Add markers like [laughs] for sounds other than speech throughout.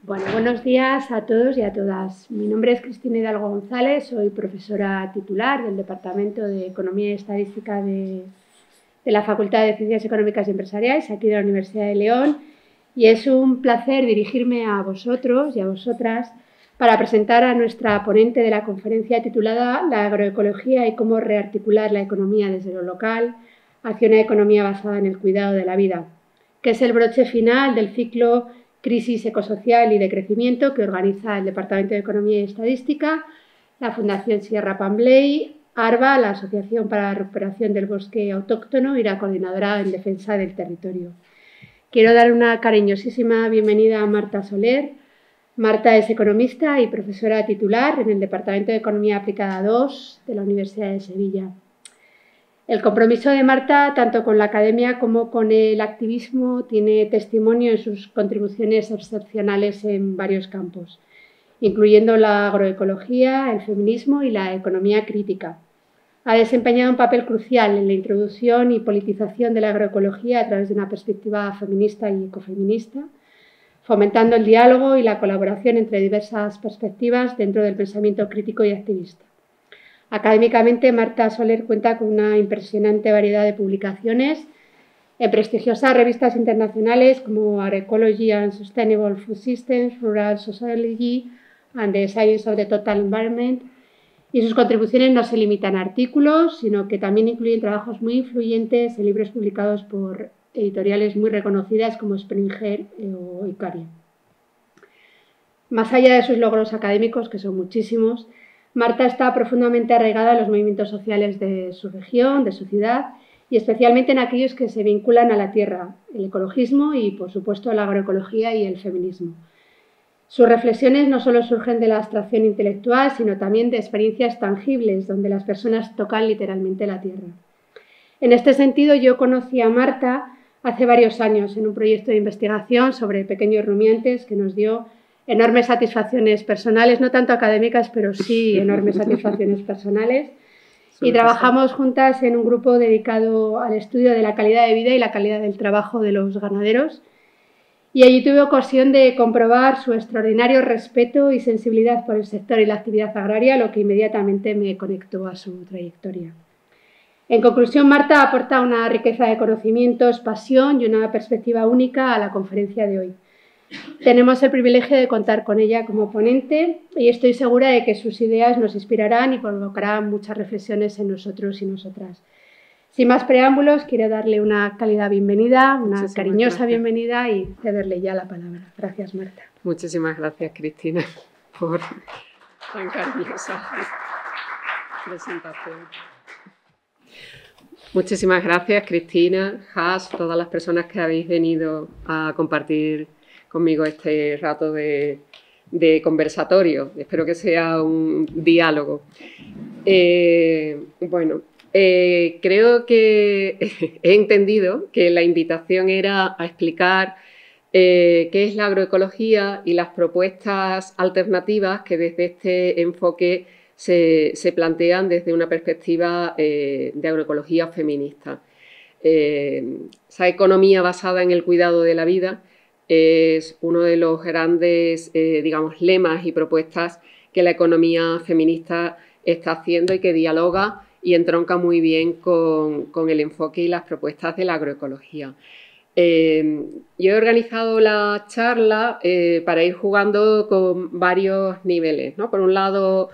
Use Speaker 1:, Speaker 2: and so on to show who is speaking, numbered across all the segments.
Speaker 1: Bueno, buenos días a todos y a todas. Mi nombre es Cristina Hidalgo González, soy profesora titular del Departamento de Economía y Estadística de, de la Facultad de Ciencias Económicas y Empresariales, aquí de la Universidad de León, y es un placer dirigirme a vosotros y a vosotras para presentar a nuestra ponente de la conferencia titulada La agroecología y cómo rearticular la economía desde lo local hacia una economía basada en el cuidado de la vida, que es el broche final del ciclo crisis ecosocial y de crecimiento que organiza el Departamento de Economía y Estadística, la Fundación Sierra Pambley, ARBA, la Asociación para la Recuperación del Bosque Autóctono y la Coordinadora en Defensa del Territorio. Quiero dar una cariñosísima bienvenida a Marta Soler. Marta es economista y profesora titular en el Departamento de Economía Aplicada 2 de la Universidad de Sevilla. El compromiso de Marta, tanto con la academia como con el activismo, tiene testimonio en sus contribuciones excepcionales en varios campos, incluyendo la agroecología, el feminismo y la economía crítica. Ha desempeñado un papel crucial en la introducción y politización de la agroecología a través de una perspectiva feminista y ecofeminista, fomentando el diálogo y la colaboración entre diversas perspectivas dentro del pensamiento crítico y activista. Académicamente, Marta Soler cuenta con una impresionante variedad de publicaciones en eh, prestigiosas revistas internacionales como Agroecology and Sustainable Food Systems, Rural Sociology and the Science of the Total Environment. Y sus contribuciones no se limitan a artículos, sino que también incluyen trabajos muy influyentes en libros publicados por editoriales muy reconocidas como Springer eh, o Icaria. Más allá de sus logros académicos, que son muchísimos, Marta está profundamente arraigada en los movimientos sociales de su región, de su ciudad, y especialmente en aquellos que se vinculan a la tierra, el ecologismo y, por supuesto, la agroecología y el feminismo. Sus reflexiones no solo surgen de la abstracción intelectual, sino también de experiencias tangibles, donde las personas tocan literalmente la tierra. En este sentido, yo conocí a Marta hace varios años en un proyecto de investigación sobre pequeños rumiantes que nos dio enormes satisfacciones personales, no tanto académicas, pero sí [laughs] enormes satisfacciones personales.
Speaker 2: Y trabajamos
Speaker 1: juntas en un grupo dedicado al estudio de la calidad de vida y la calidad del trabajo de los ganaderos. Y allí tuve ocasión de comprobar su extraordinario respeto y sensibilidad por el sector y la actividad agraria, lo que inmediatamente me conectó a su trayectoria. En conclusión, Marta aporta una riqueza de conocimientos, pasión y una perspectiva única a la conferencia de hoy. Tenemos el privilegio de contar con ella como ponente y estoy segura de que sus ideas nos inspirarán y provocarán muchas reflexiones en nosotros y nosotras. Sin más preámbulos, quiero darle una cálida bienvenida, una cariñosa bienvenida y cederle ya la palabra. Gracias, Marta.
Speaker 2: Muchísimas gracias, Cristina, por tan cariñosa presentación. Muchísimas gracias, Cristina, Has, todas las personas que habéis venido a compartir conmigo este rato de, conversatorio. Espero que sea un diálogo. Eh, bueno, eh, creo que [laughs] he entendido que la invitación era a explicar eh, qué es la agroecología y las propuestas alternativas que desde este enfoque se plantean desde una perspectiva de agroecología feminista. esa economía basada en el cuidado de la vida es uno de los grandes, eh, digamos, lemas y propuestas que la economía feminista está haciendo y que dialoga y entronca muy bien con, el enfoque y las propuestas de la agroecología. Eh, yo he organizado la charla eh, para ir jugando con varios niveles. ¿no? Por un lado,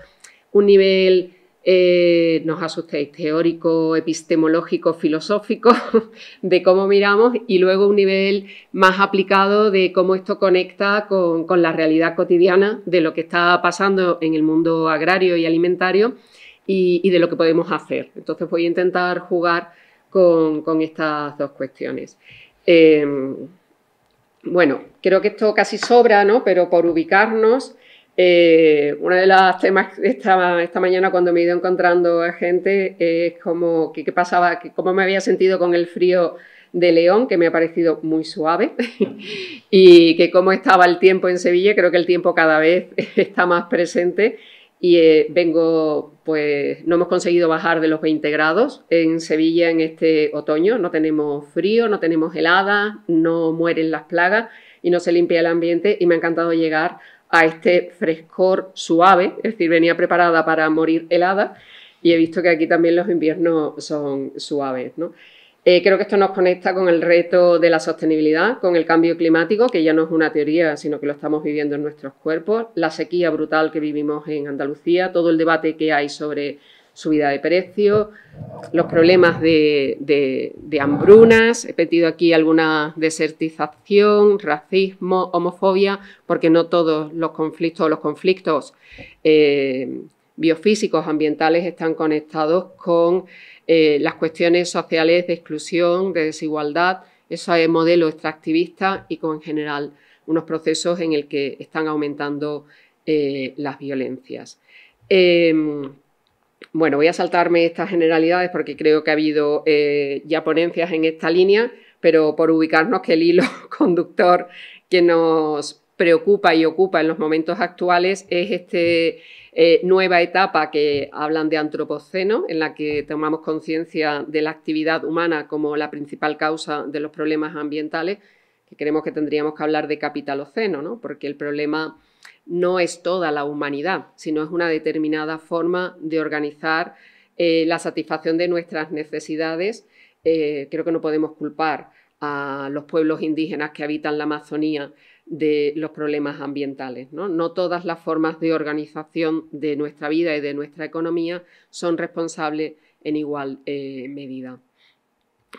Speaker 2: un nivel eh, nos asustéis, teórico, epistemológico, filosófico, [laughs] de cómo miramos y luego un nivel más aplicado de cómo esto conecta con, la realidad cotidiana de lo que está pasando en el mundo agrario y alimentario y, de lo que podemos hacer. Entonces voy a intentar jugar con, estas dos cuestiones. Eh, bueno, creo que esto casi sobra, ¿no? Pero por ubicarnos, eh, Uno de los temas que estaba esta mañana cuando me he ido encontrando a gente es como pasaba, cómo me había sentido con el frío de León, que me ha parecido muy suave, [laughs] y que cómo estaba el tiempo en Sevilla, creo que el tiempo cada vez [laughs] está más presente y eh, vengo, pues no hemos conseguido bajar de los 20 grados en Sevilla en este otoño, no tenemos frío, no tenemos heladas, no mueren las plagas y no se limpia el ambiente y me ha encantado llegar a este frescor suave, es decir, venía preparada para morir helada y he visto que aquí también los inviernos son suaves. ¿no? Eh, creo que esto nos conecta con el reto de la sostenibilidad, con el cambio climático, que ya no es una teoría, sino que lo estamos viviendo en nuestros cuerpos, la sequía brutal que vivimos en Andalucía, todo el debate que hay sobre subida de precios, los problemas de, hambrunas, he pedido aquí alguna desertización, racismo, homofobia, porque no todos los conflictos, los conflictos eh, biofísicos, ambientales, están conectados con eh, las cuestiones sociales de exclusión, de desigualdad, eso es modelo extractivista y con en general unos procesos en el que están aumentando eh, las violencias bueno, voy a saltarme estas generalidades porque creo que ha habido eh, ya ponencias en esta línea, pero por ubicarnos que el hilo [laughs] conductor que nos preocupa y ocupa en los momentos actuales es esta eh, nueva etapa que hablan de antropoceno, en la que tomamos conciencia de la actividad humana como la principal causa de los problemas ambientales, que creemos que tendríamos que hablar de capitaloceno, ¿no? porque el problema no es toda la humanidad, sino es una determinada forma de organizar eh, la satisfacción de nuestras necesidades. Eh, creo que no podemos culpar a los pueblos indígenas que habitan la Amazonía de los problemas ambientales. ¿no? todas las formas de organización de nuestra vida y de nuestra economía son responsables en igual eh, medida.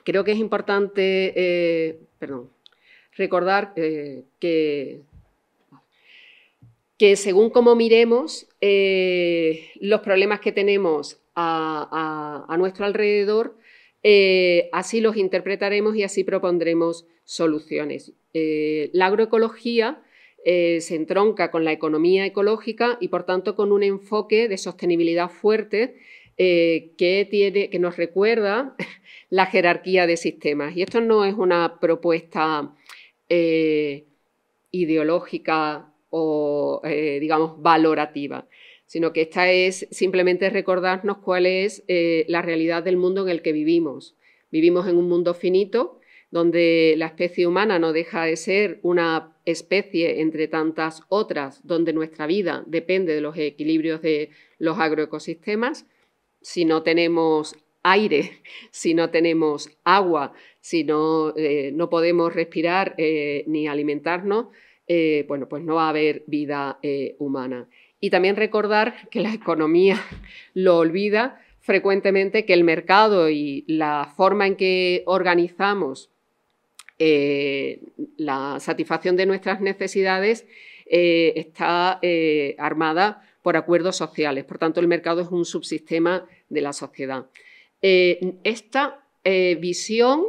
Speaker 2: Creo que es importante recordar que que según como miremos eh, los problemas que tenemos a, nuestro alrededor, eh, así los interpretaremos y así propondremos soluciones. Eh, la agroecología se entronca con la economía ecológica y, por tanto, con un enfoque de sostenibilidad fuerte que, tiene, que nos recuerda [laughs] la jerarquía de sistemas. Y esto no es una propuesta ideológica o, eh, digamos, valorativa, sino que esta es simplemente recordarnos cuál es eh, la realidad del mundo en el que vivimos. Vivimos en un mundo finito, donde la especie humana no deja de ser una especie entre tantas otras, donde nuestra vida depende de los equilibrios de los agroecosistemas. Si no tenemos aire, [laughs] si no tenemos agua, si no, eh, no podemos respirar ni alimentarnos, eh, bueno, pues no va a haber vida eh, humana. Y también recordar que la economía [laughs] lo olvida frecuentemente, que el mercado y la forma en que organizamos eh, la satisfacción de nuestras necesidades está armada por acuerdos sociales. Por tanto, el mercado es un subsistema de la sociedad. esta visión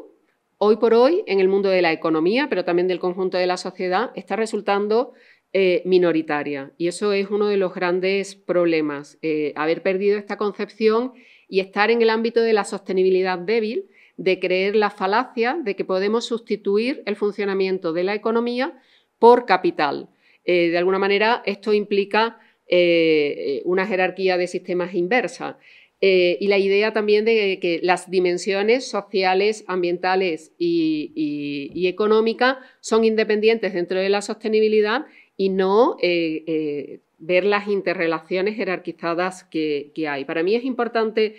Speaker 2: hoy por hoy en el mundo de la economía, pero también del conjunto de la sociedad, está resultando eh, minoritaria. Y eso es uno de los grandes problemas, eh, haber perdido esta concepción y estar en el ámbito de la sostenibilidad débil, de creer la falacia de que podemos sustituir el funcionamiento de la economía por capital. Eh, de alguna manera, esto implica una jerarquía de sistemas inversa. Eh, y la idea también de que las dimensiones sociales, ambientales y, económicas son independientes dentro de la sostenibilidad y no eh, eh, ver las interrelaciones jerarquizadas que, hay. Para mí es importante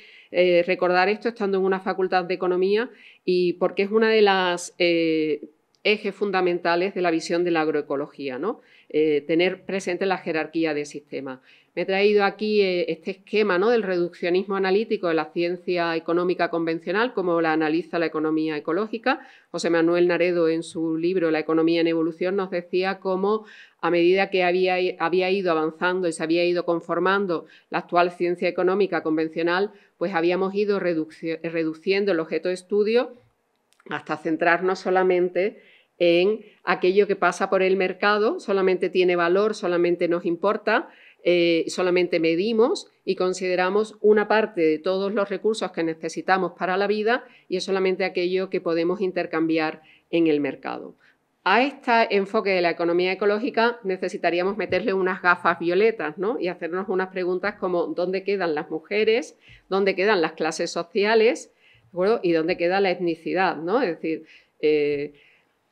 Speaker 2: recordar esto estando en una facultad de economía y porque es una de los ejes fundamentales de la visión de la agroecología, ¿no? tener presente la jerarquía de sistema he traído aquí eh, este esquema ¿no? del reduccionismo analítico de la ciencia económica convencional, como la analiza la economía ecológica. José Manuel Naredo en su libro La economía en evolución nos decía cómo a medida que había, había ido avanzando y se había ido conformando la actual ciencia económica convencional, pues habíamos ido reduciendo el objeto de estudio hasta centrarnos solamente en aquello que pasa por el mercado, solamente tiene valor, solamente nos importa eh, solamente medimos y consideramos una parte de todos los recursos que necesitamos para la vida y es solamente aquello que podemos intercambiar en el mercado. A este enfoque de la economía ecológica necesitaríamos meterle unas gafas violetas ¿no? y hacernos unas preguntas como ¿dónde quedan las mujeres? ¿Dónde quedan las clases sociales? ¿De ¿Y dónde queda la etnicidad? ¿no? Es decir, eh,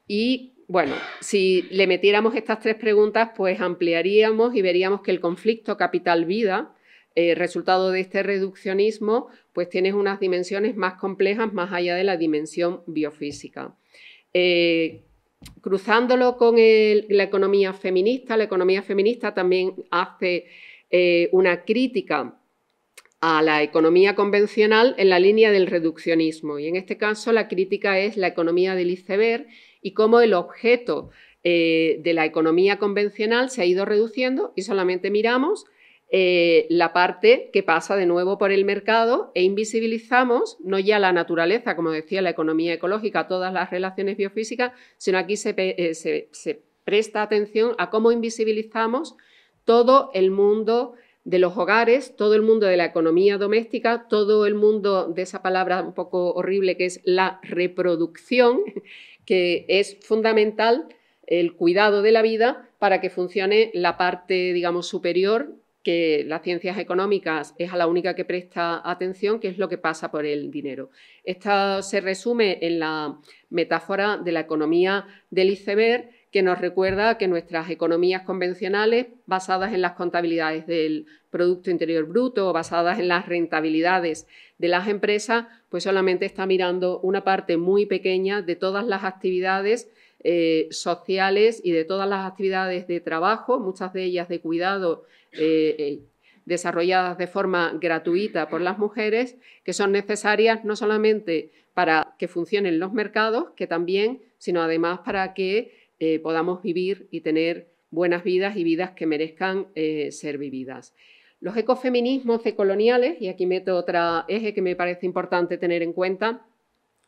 Speaker 2: y bueno, si le metiéramos estas tres preguntas, pues ampliaríamos y veríamos que el conflicto capital-vida, eh, resultado de este reduccionismo, pues tiene unas dimensiones más complejas más allá de la dimensión biofísica. Eh, cruzándolo con la economía feminista, la economía feminista también hace eh, una crítica a la economía convencional en la línea del reduccionismo. Y en este caso la crítica es la economía del iceberg y cómo el objeto eh, de la economía convencional se ha ido reduciendo y solamente miramos eh, la parte que pasa de nuevo por el mercado e invisibilizamos no ya la naturaleza, como decía la economía ecológica, todas las relaciones biofísicas, sino aquí eh, se, se presta atención a cómo invisibilizamos todo el mundo de los hogares, todo el mundo de la economía doméstica, todo el mundo de esa palabra un poco horrible que es la reproducción, que es fundamental el cuidado de la vida para que funcione la parte, digamos, superior, que las ciencias económicas es a la única que presta atención, que es lo que pasa por el dinero. Esta se resume en la metáfora de la economía del iceberg, que nos recuerda que nuestras economías convencionales, basadas en las contabilidades del Producto Interior Bruto o basadas en las rentabilidades de las empresas, pues solamente está mirando una parte muy pequeña de todas las actividades eh, sociales y de todas las actividades de trabajo, muchas de ellas de cuidado. Eh, eh, desarrolladas de forma gratuita por las mujeres, que son necesarias no solamente para que funcionen los mercados, que también, sino además para que eh, podamos vivir y tener buenas vidas y vidas que merezcan eh, ser vividas. Los ecofeminismos decoloniales, y aquí meto otro eje que me parece importante tener en cuenta,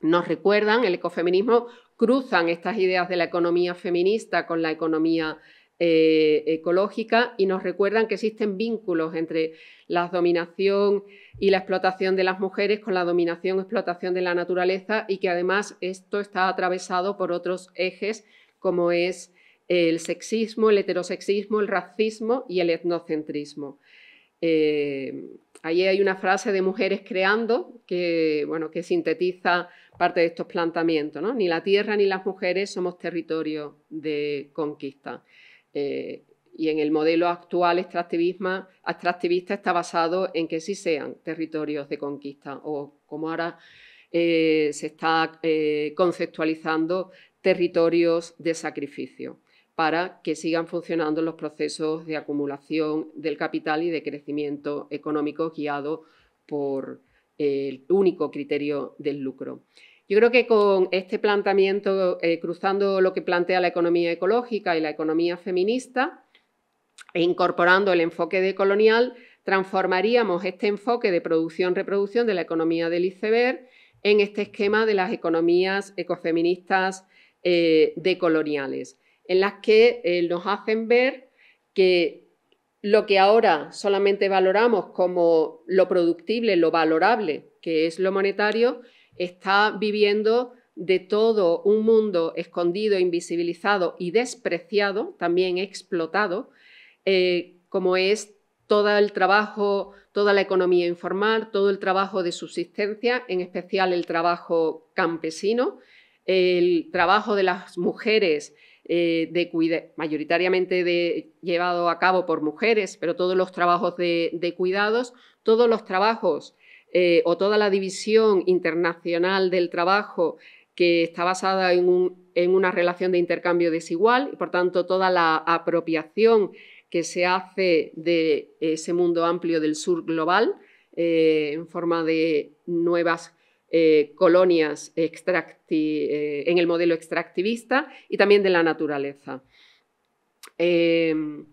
Speaker 2: nos recuerdan, el ecofeminismo cruzan estas ideas de la economía feminista con la economía eh, ecológica y nos recuerdan que existen vínculos entre la dominación y la explotación de las mujeres con la dominación y explotación de la naturaleza y que además esto está atravesado por otros ejes como es el sexismo, el heterosexismo, el racismo y el etnocentrismo. Eh, ahí hay una frase de Mujeres Creando que, bueno, que sintetiza parte de estos planteamientos. Ni la tierra ni las mujeres somos territorio de conquista. Eh, y en el modelo actual extractivista está basado en que sí sean territorios de conquista o como ahora eh, se está conceptualizando territorios de sacrificio para que sigan funcionando los procesos de acumulación del capital y de crecimiento económico guiado por eh, el único criterio del lucro. Yo creo que con este planteamiento, eh, cruzando lo que plantea la economía ecológica y la economía feminista, e incorporando el enfoque decolonial, transformaríamos este enfoque de producción-reproducción de la economía del iceberg en este esquema de las economías ecofeministas eh, de coloniales, en las que eh, nos hacen ver que lo que ahora solamente valoramos como lo productible, lo valorable, que es lo monetario, está viviendo de todo un mundo escondido, invisibilizado y despreciado, también explotado, eh, como es todo el trabajo, toda la economía informal, todo el trabajo de subsistencia, en especial el trabajo campesino, el trabajo de las mujeres, eh, de mayoritariamente llevado a cabo por mujeres, pero todos los trabajos de, cuidados, todos los trabajos eh, o toda la división internacional del trabajo que está basada en, una relación de intercambio desigual y, por tanto, toda la apropiación que se hace de ese mundo amplio del sur global eh, en forma de nuevas eh, colonias eh, en el modelo extractivista y también de la naturaleza. Em,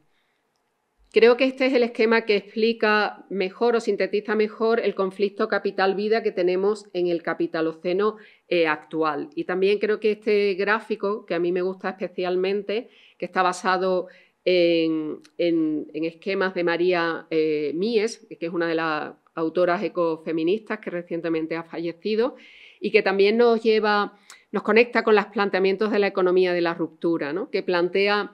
Speaker 2: creo que este es el esquema que explica mejor o sintetiza mejor el conflicto capital-vida que tenemos en el capitaloceno eh, actual. Y también creo que este gráfico, que a mí me gusta especialmente, que está basado en, esquemas de María eh, Mies, que es una de las autoras ecofeministas que recientemente ha fallecido y que también nos lleva, nos conecta con los planteamientos de la economía de la ruptura, que plantea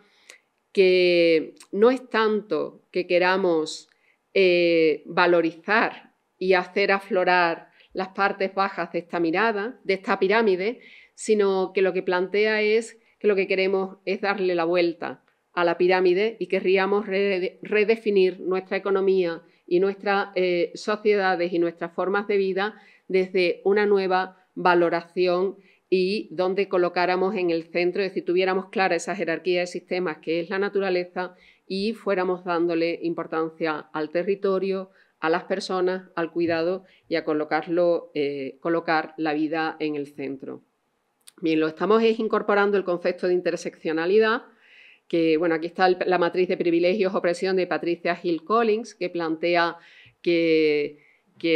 Speaker 2: que no es tanto que queramos eh, valorizar y hacer aflorar las partes bajas de esta mirada, de esta pirámide, sino que lo que plantea es que lo que queremos es darle la vuelta a la pirámide y querríamos redefinir nuestra economía y nuestras eh, sociedades y nuestras formas de vida desde una nueva valoración y donde colocáramos en el centro, es decir, tuviéramos clara esa jerarquía de sistemas que es la naturaleza y fuéramos dándole importancia al territorio, a las personas, al cuidado y a eh, colocar la vida en el centro. Bien, lo estamos incorporando el concepto de interseccionalidad, que, bueno, aquí está la matriz de privilegios opresión de Patricia Hill Collins, que plantea que,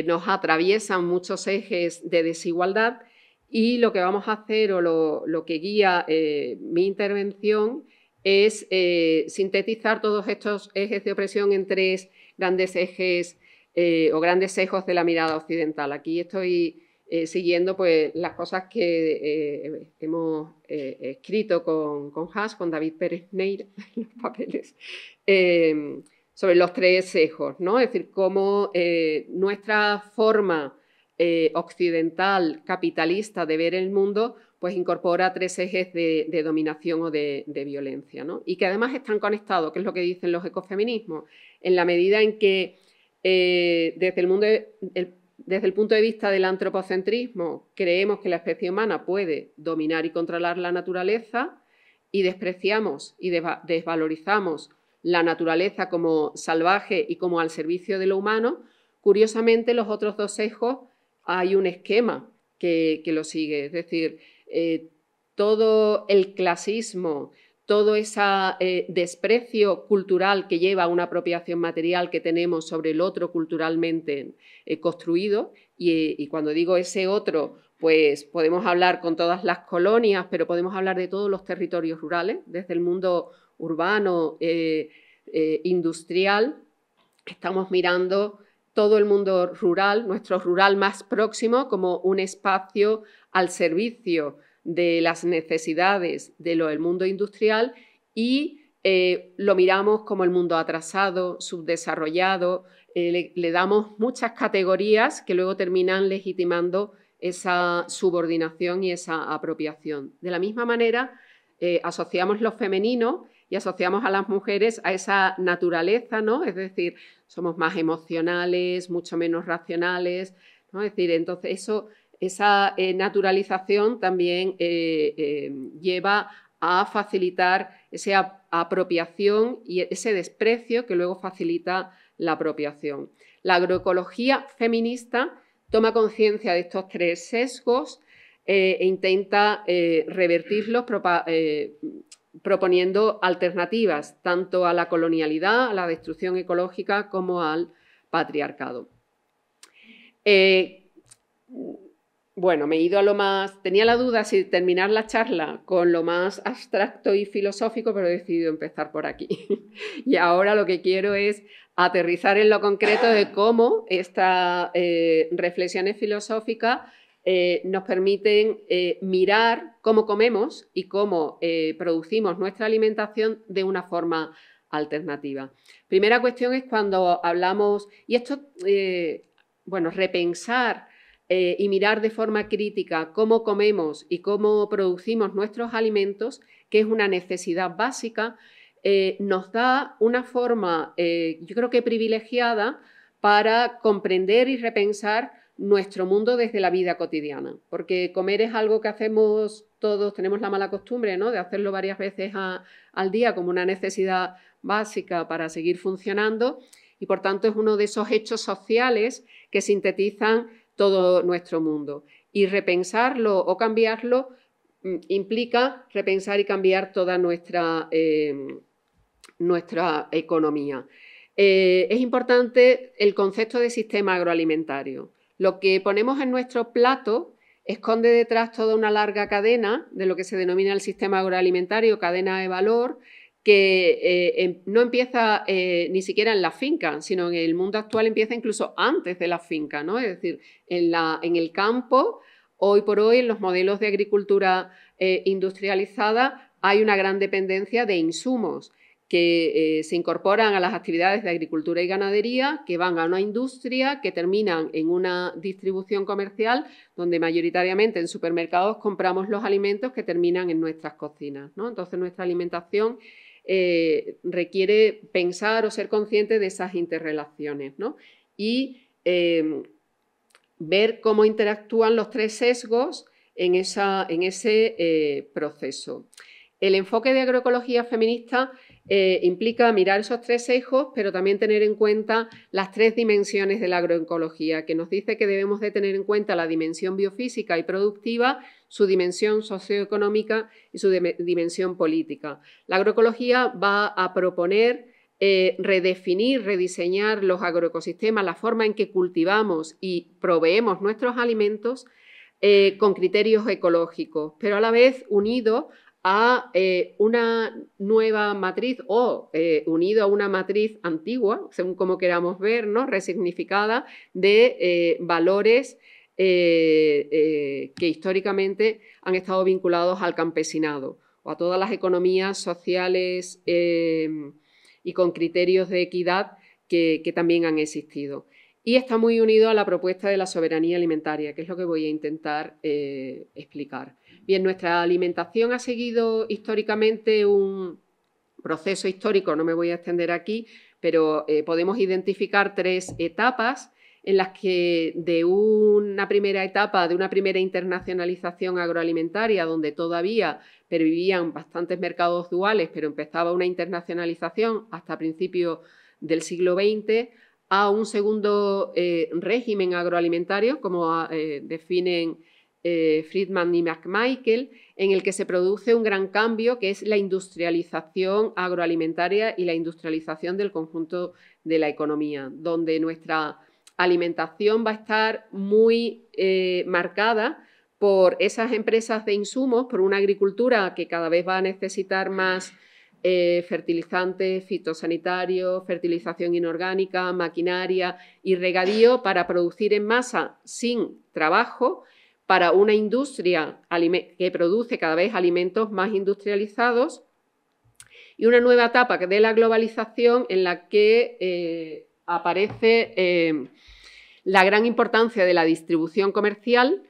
Speaker 2: nos atraviesan muchos ejes de desigualdad y lo que vamos a hacer o lo, que guía eh, mi intervención es eh, sintetizar todos estos ejes de opresión en tres grandes ejes eh, o grandes ejes de la mirada occidental. Aquí estoy eh, siguiendo pues, las cosas que eh, hemos eh, escrito con, con Haas, con David Pérez Neira, [laughs] los papeles, em, sobre los tres ejes ¿no? Es decir, cómo nuestra forma occidental, capitalista de ver el mundo, pues incorpora tres ejes de, dominación o de, violencia, Y que además están conectados, que es lo que dicen los ecofeminismos, en la medida en que desde el mundo, desde el punto de vista del antropocentrismo, creemos que la especie humana puede dominar y controlar la naturaleza y despreciamos y desvalorizamos la naturaleza como salvaje y como al servicio de lo humano. Curiosamente, los otros dos ejes hay un esquema que, lo sigue, es decir, eh, todo el clasismo, todo ese eh, desprecio cultural que lleva a una apropiación material que tenemos sobre el otro culturalmente eh, construido. Y, cuando digo ese otro, pues podemos hablar con todas las colonias, pero podemos hablar de todos los territorios rurales, desde el mundo urbano, eh, industrial. Estamos mirando todo el mundo rural, nuestro rural más próximo, como un espacio al servicio de las necesidades de lo del mundo industrial y eh, lo miramos como el mundo atrasado, subdesarrollado, eh, le, damos muchas categorías que luego terminan legitimando esa subordinación y esa apropiación. De la misma manera, eh, asociamos lo femenino y asociamos a las mujeres a esa naturaleza, ¿no? Es decir, somos más emocionales, mucho menos racionales, ¿no? Es decir, entonces eso esa eh, naturalización también eh, eh, lleva a facilitar esa apropiación y ese desprecio que luego facilita la apropiación. La agroecología feminista toma conciencia de estos tres sesgos e intenta revertirlos proponiendo alternativas tanto a la colonialidad, a la destrucción ecológica como al patriarcado bueno, me he ido a lo más, tenía la duda si terminar la charla con lo más abstracto y filosófico, pero he decidido empezar por aquí. [laughs] y ahora lo que quiero es aterrizar en lo concreto de cómo estas eh, reflexiones filosóficas eh, nos permiten eh, mirar cómo comemos y cómo producimos nuestra alimentación de una forma alternativa. Primera cuestión es cuando hablamos, y esto, bueno, repensar eh, y mirar de forma crítica cómo comemos y cómo producimos nuestros alimentos, que es una necesidad básica, eh, nos da una forma, eh, yo creo que privilegiada, para comprender y repensar nuestro mundo desde la vida cotidiana, porque comer es algo que hacemos todos, tenemos la mala costumbre ¿no? de hacerlo varias veces al día como una necesidad básica para seguir funcionando y por tanto es uno de esos hechos sociales que sintetizan todo nuestro mundo. Y repensarlo o cambiarlo mm, implica repensar y cambiar toda nuestra, em, nuestra economía. Eh, es importante el concepto de sistema agroalimentario. Lo que ponemos en nuestro plato esconde detrás toda una larga cadena de lo que se denomina el sistema agroalimentario, cadena de valor, que eh, em, no empieza eh, ni siquiera en la finca, sino en el mundo actual empieza incluso antes de la finca, ¿no? Es decir, en, el campo, hoy por hoy, en los modelos de agricultura eh, industrializada, hay una gran dependencia de insumos que se incorporan a las actividades de agricultura y ganadería, que van a una industria, que terminan en una distribución comercial, donde mayoritariamente en supermercados compramos los alimentos que terminan en nuestras cocinas. Entonces nuestra alimentación eh, requiere pensar o ser consciente de esas interrelaciones, Y em, ver cómo interactúan los tres sesgos en, ese eh, proceso. El enfoque de agroecología feminista eh, implica mirar esos tres ejes, pero también tener en cuenta las tres dimensiones de la agroecología, que nos dice que debemos de tener en cuenta la dimensión biofísica y productiva, su dimensión socioeconómica y su dimensión política. La agroecología va a proponer eh, redefinir, rediseñar los agroecosistemas, la forma en que cultivamos y proveemos nuestros alimentos eh, con criterios ecológicos, pero a la vez unidos a eh, una nueva matriz o eh, unido a una matriz antigua, según como queramos ver, ¿no? resignificada de eh, valores que históricamente han estado vinculados al campesinado o a todas las economías sociales y con criterios de equidad que también han existido y está muy unido a la propuesta de la soberanía alimentaria, que es lo que voy a intentar eh, explicar. Bien, nuestra alimentación ha seguido históricamente un proceso histórico, no me voy a extender aquí, pero eh, podemos identificar tres etapas en las que de una primera etapa, de una primera internacionalización agroalimentaria, donde todavía pervivían bastantes mercados duales, pero empezaba una internacionalización hasta principios del siglo XX, a un segundo eh, régimen agroalimentario, como eh, definen eh, Friedman y McMichael, en el que se produce un gran cambio que es la industrialización agroalimentaria y la industrialización del conjunto de la economía, donde nuestra alimentación va a estar muy marcada por esas empresas de insumos, por una agricultura que cada vez va a necesitar más eh, fertilizantes, fitosanitarios, fertilización inorgánica, maquinaria y regadío para producir en masa sin trabajo para una industria que produce cada vez alimentos más industrializados y una nueva etapa de la globalización en la que eh, aparece em, la gran importancia de la distribución comercial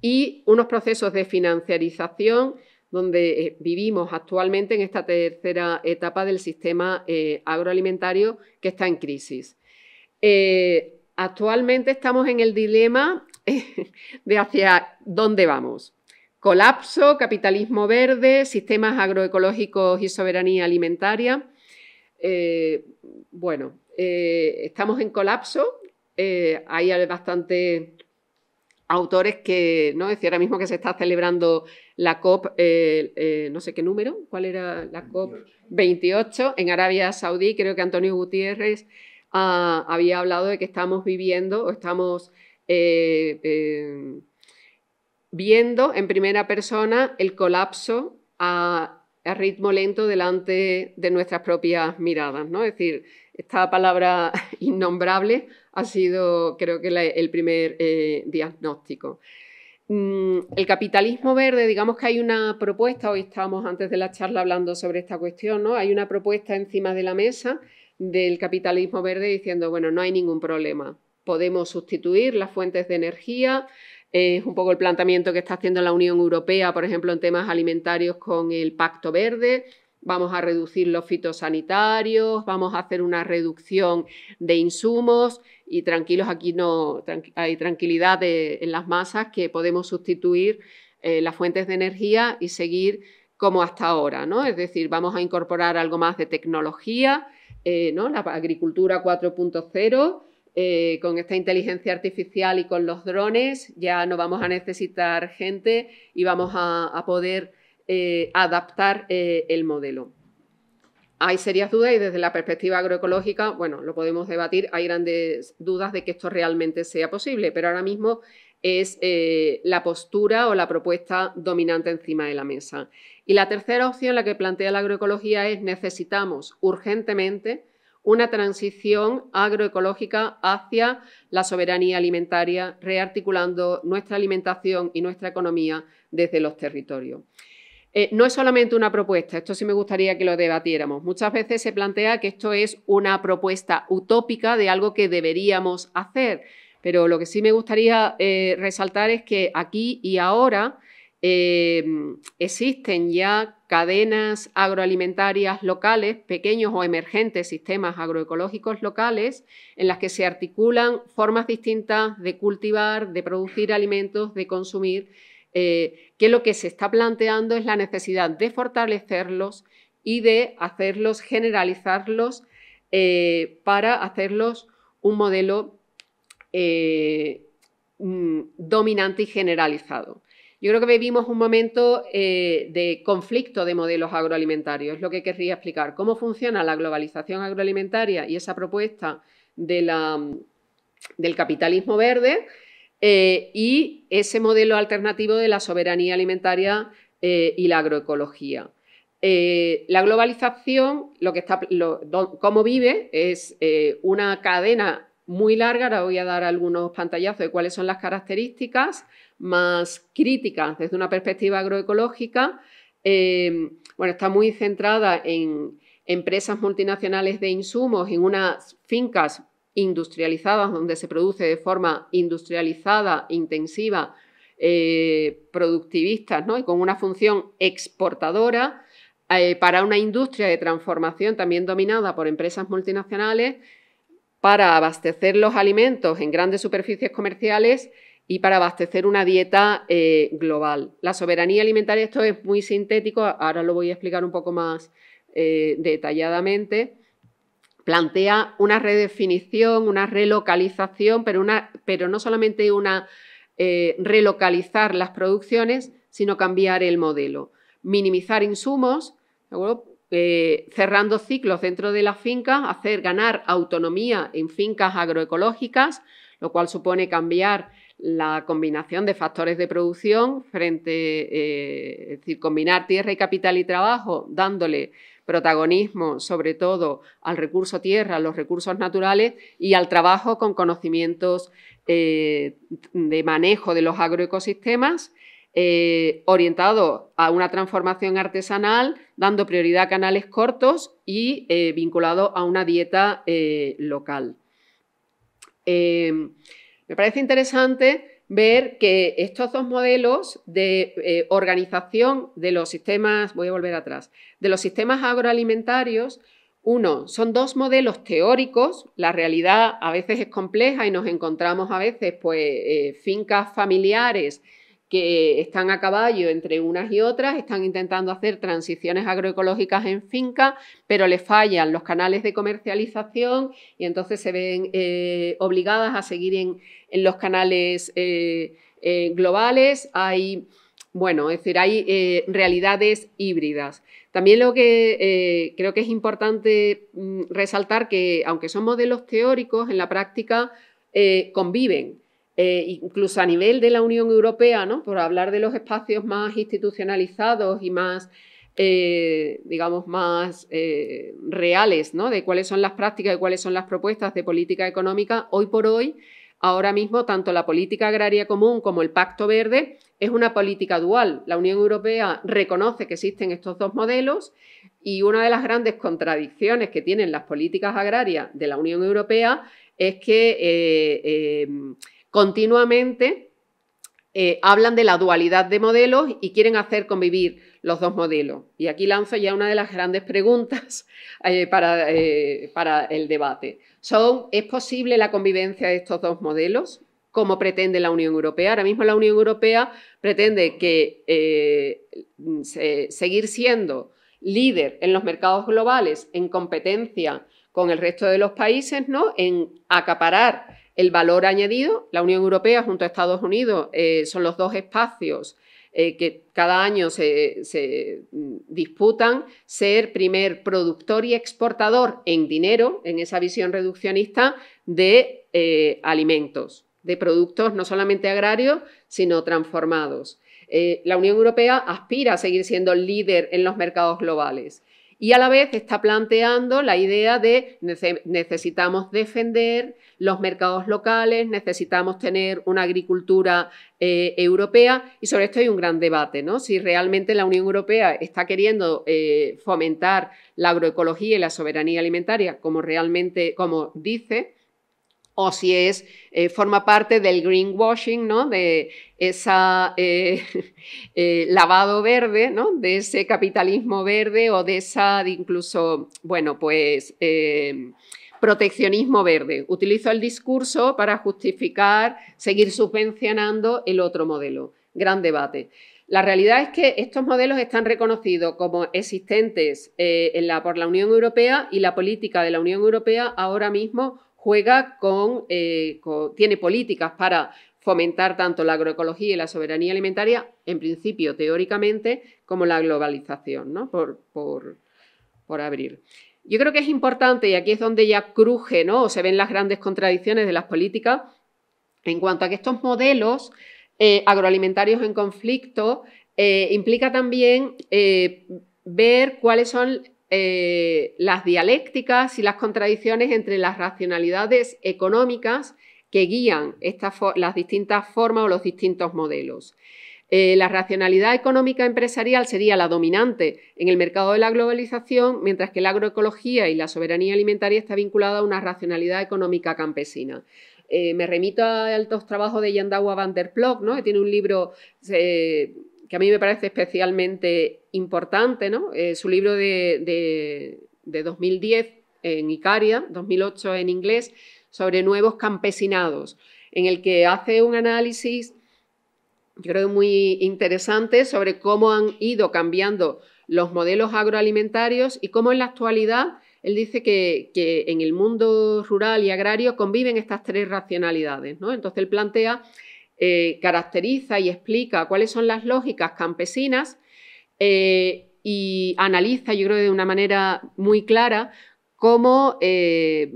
Speaker 2: y unos procesos de financiarización donde eh, vivimos actualmente en esta tercera etapa del sistema eh, agroalimentario que está en crisis. Eh, actualmente estamos en el dilema [laughs] de hacia dónde vamos. Colapso, capitalismo verde, sistemas agroecológicos y soberanía alimentaria. bueno, estamos en colapso, hay bastante autores que, ¿no? Es decir, ahora mismo que se está celebrando la COP, eh, eh, no sé qué número, ¿cuál era la COP? 28 en Arabia Saudí, creo que Antonio Gutiérrez ah, había hablado de que estamos viviendo o estamos eh, viendo en primera persona el colapso a, a, ritmo lento delante de nuestras propias miradas, ¿no? Es decir, esta palabra [laughs] innombrable ha sido, creo que, el primer eh, diagnóstico. Mm, el capitalismo verde, digamos que hay una propuesta, hoy estábamos antes de la charla hablando sobre esta cuestión, ¿no? Hay una propuesta encima de la mesa del capitalismo verde diciendo, bueno, no hay ningún problema, podemos sustituir las fuentes de energía, es un poco el planteamiento que está haciendo la Unión Europea, por ejemplo, en temas alimentarios con el Pacto Verde, vamos a reducir los fitosanitarios, vamos a hacer una reducción de insumos y tranquilos, aquí no hay tranquilidad en las masas que podemos sustituir eh, las fuentes de energía y seguir como hasta ahora, ¿no? Es decir, vamos a incorporar algo más de tecnología, eh, ¿no? La agricultura 4.0. Eh, con esta inteligencia artificial y con los drones ya no vamos a necesitar gente y vamos a poder eh, adaptar eh, el modelo. Hay serias dudas y desde la perspectiva agroecológica, bueno, lo podemos debatir, hay grandes dudas de que esto realmente sea posible, pero ahora mismo es eh, la postura o la propuesta dominante encima de la mesa. Y la tercera opción, la que plantea la agroecología, es necesitamos urgentemente una transición agroecológica hacia la soberanía alimentaria, rearticulando nuestra alimentación y nuestra economía desde los territorios. Eh, no es solamente una propuesta, esto sí me gustaría que lo debatiéramos. Muchas veces se plantea que esto es una propuesta utópica de algo que deberíamos hacer, pero lo que sí me gustaría eh, resaltar es que aquí y ahora eh, existen ya cadenas agroalimentarias locales, pequeños o emergentes sistemas agroecológicos locales, en las que se articulan formas distintas de cultivar, de producir alimentos, de consumir eh, que lo que se está planteando es la necesidad de fortalecerlos y de hacerlos, generalizarlos eh, para hacerlos un modelo eh, mm, dominante y generalizado. Yo creo que vivimos un momento de conflicto de modelos agroalimentarios, es lo que querría explicar. ¿Cómo funciona la globalización agroalimentaria y esa propuesta del capitalismo verde? Eh, y ese modelo alternativo de la soberanía alimentaria eh, y la agroecología. Eh, la globalización, lo que está, cómo vive, es una cadena muy larga. Ahora voy a dar algunos pantallazos de cuáles son las características más críticas desde una perspectiva agroecológica. bueno, está muy centrada en empresas multinacionales de insumos, en unas fincas industrializadas, donde se produce de forma industrializada, intensiva, eh, productivista, ¿no? y con una función exportadora eh, para una industria de transformación también dominada por empresas multinacionales para abastecer los alimentos en grandes superficies comerciales y para abastecer una dieta eh, global. La soberanía alimentaria, esto es muy sintético, ahora lo voy a explicar un poco más detalladamente plantea una redefinición, una relocalización, pero, una, pero no solamente una eh, relocalizar las producciones, sino cambiar el modelo, minimizar insumos, eh, cerrando ciclos dentro de las fincas, hacer ganar autonomía en fincas agroecológicas, lo cual supone cambiar la combinación de factores de producción frente, eh, es decir, combinar tierra y capital y trabajo, dándole protagonismo sobre todo al recurso tierra, a los recursos naturales y al trabajo con conocimientos eh, de manejo de los agroecosistemas. Eh, orientado a una transformación artesanal, dando prioridad a canales cortos y eh, vinculado a una dieta local. me parece interesante ver que estos dos modelos de eh, organización de los sistemas, voy a volver atrás, de los sistemas agroalimentarios, uno, son dos modelos teóricos, la realidad a veces es compleja y nos encontramos a veces pues, eh, fincas familiares que están a caballo entre unas y otras, están intentando hacer transiciones agroecológicas en finca, pero les fallan los canales de comercialización y entonces se ven eh, obligadas a seguir en, los canales eh, eh, globales. Hay, bueno, es decir, hay realidades híbridas. También lo que creo que es importante mm, resaltar que, aunque son modelos teóricos, en la práctica conviven eh, incluso a nivel de la Unión Europea, ¿no? por hablar de los espacios más institucionalizados y más, eh, digamos, más eh, reales, ¿no? de cuáles son las prácticas y cuáles son las propuestas de política económica, hoy por hoy, ahora mismo, tanto la política agraria común como el Pacto Verde es una política dual. La Unión Europea reconoce que existen estos dos modelos y una de las grandes contradicciones que tienen las políticas agrarias de la Unión Europea es que continuamente eh, hablan de la dualidad de modelos y quieren hacer convivir los dos modelos. Y aquí lanzo ya una de las grandes preguntas [laughs] eh, eh, para, el debate. ¿Son, ¿Es posible la convivencia de estos dos modelos? como pretende la Unión Europea. Ahora mismo la Unión Europea pretende que seguir siendo líder en los mercados globales, en competencia con el resto de los países, ¿no? en acaparar el valor añadido, la Unión Europea junto a Estados Unidos eh, son los dos espacios eh, que cada año se, mm, disputan ser primer productor y exportador en dinero, en esa visión reduccionista, de eh, alimentos, de productos no solamente agrarios, sino transformados. la Unión Europea aspira a seguir siendo líder en los mercados globales y a la vez está planteando la idea de necesitamos defender los mercados locales, necesitamos tener una agricultura eh, europea y sobre esto hay un gran debate, ¿no? Si realmente la Unión Europea está queriendo eh, fomentar la agroecología y la soberanía alimentaria, como realmente, como dice, o si es, eh, forma parte del greenwashing, De ese eh, [laughs] eh, lavado verde, De ese capitalismo verde o de esa, incluso, bueno, pues em, proteccionismo verde. Utilizo el discurso para justificar seguir subvencionando el otro modelo. Gran debate. La realidad es que estos modelos están reconocidos como existentes por la Unión Europea y la política de la Unión Europea ahora mismo juega con, eh, tiene políticas para fomentar tanto la agroecología y la soberanía alimentaria, en principio teóricamente, como la globalización, ¿no? por, abrir. Yo creo que es importante, y aquí es donde ya cruje, ¿no? O se ven las grandes contradicciones de las políticas, en cuanto a que estos modelos eh, agroalimentarios en conflicto eh, implica también ver cuáles son eh, las dialécticas y las contradicciones entre las racionalidades económicas que guían las distintas formas o los distintos modelos. Eh, la racionalidad económica empresarial sería la dominante en el mercado de la globalización, mientras que la agroecología y la soberanía alimentaria está vinculada a una racionalidad económica campesina. Eh, me remito a altos trabajos de Yandawa van der Plock, ¿no? que tiene un libro que a mí me parece especialmente importante, ¿no? Eh, su libro de, 2010 en Icaria, 2008 en inglés, sobre nuevos campesinados, en el que hace un análisis, yo creo, muy interesante sobre cómo han ido cambiando los modelos agroalimentarios y cómo en la actualidad él dice que, que, en el mundo rural y agrario conviven estas tres racionalidades. ¿no? Entonces él plantea eh, caracteriza y explica cuáles son las lógicas campesinas eh, y analiza, yo creo, de una manera muy clara cómo eh,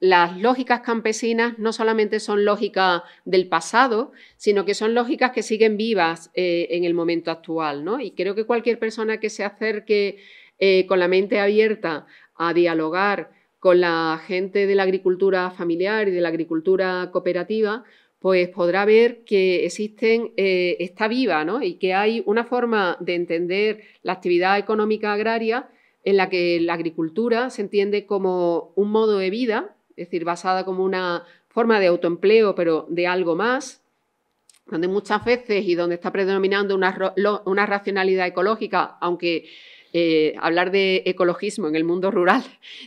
Speaker 2: las lógicas campesinas no solamente son lógicas del pasado, sino que son lógicas que siguen vivas en el momento actual. Y creo que cualquier persona que se acerque con la mente abierta a dialogar con la gente de la agricultura familiar y de la agricultura cooperativa, pues podrá ver que existen, eh, está viva, ¿no? Y que hay una forma de entender la actividad económica agraria en la que la agricultura se entiende como un modo de vida, es decir, basada como una forma de autoempleo, pero de algo más, donde muchas veces y donde está predominando una, una racionalidad ecológica, aunque eh, hablar de ecologismo en el mundo rural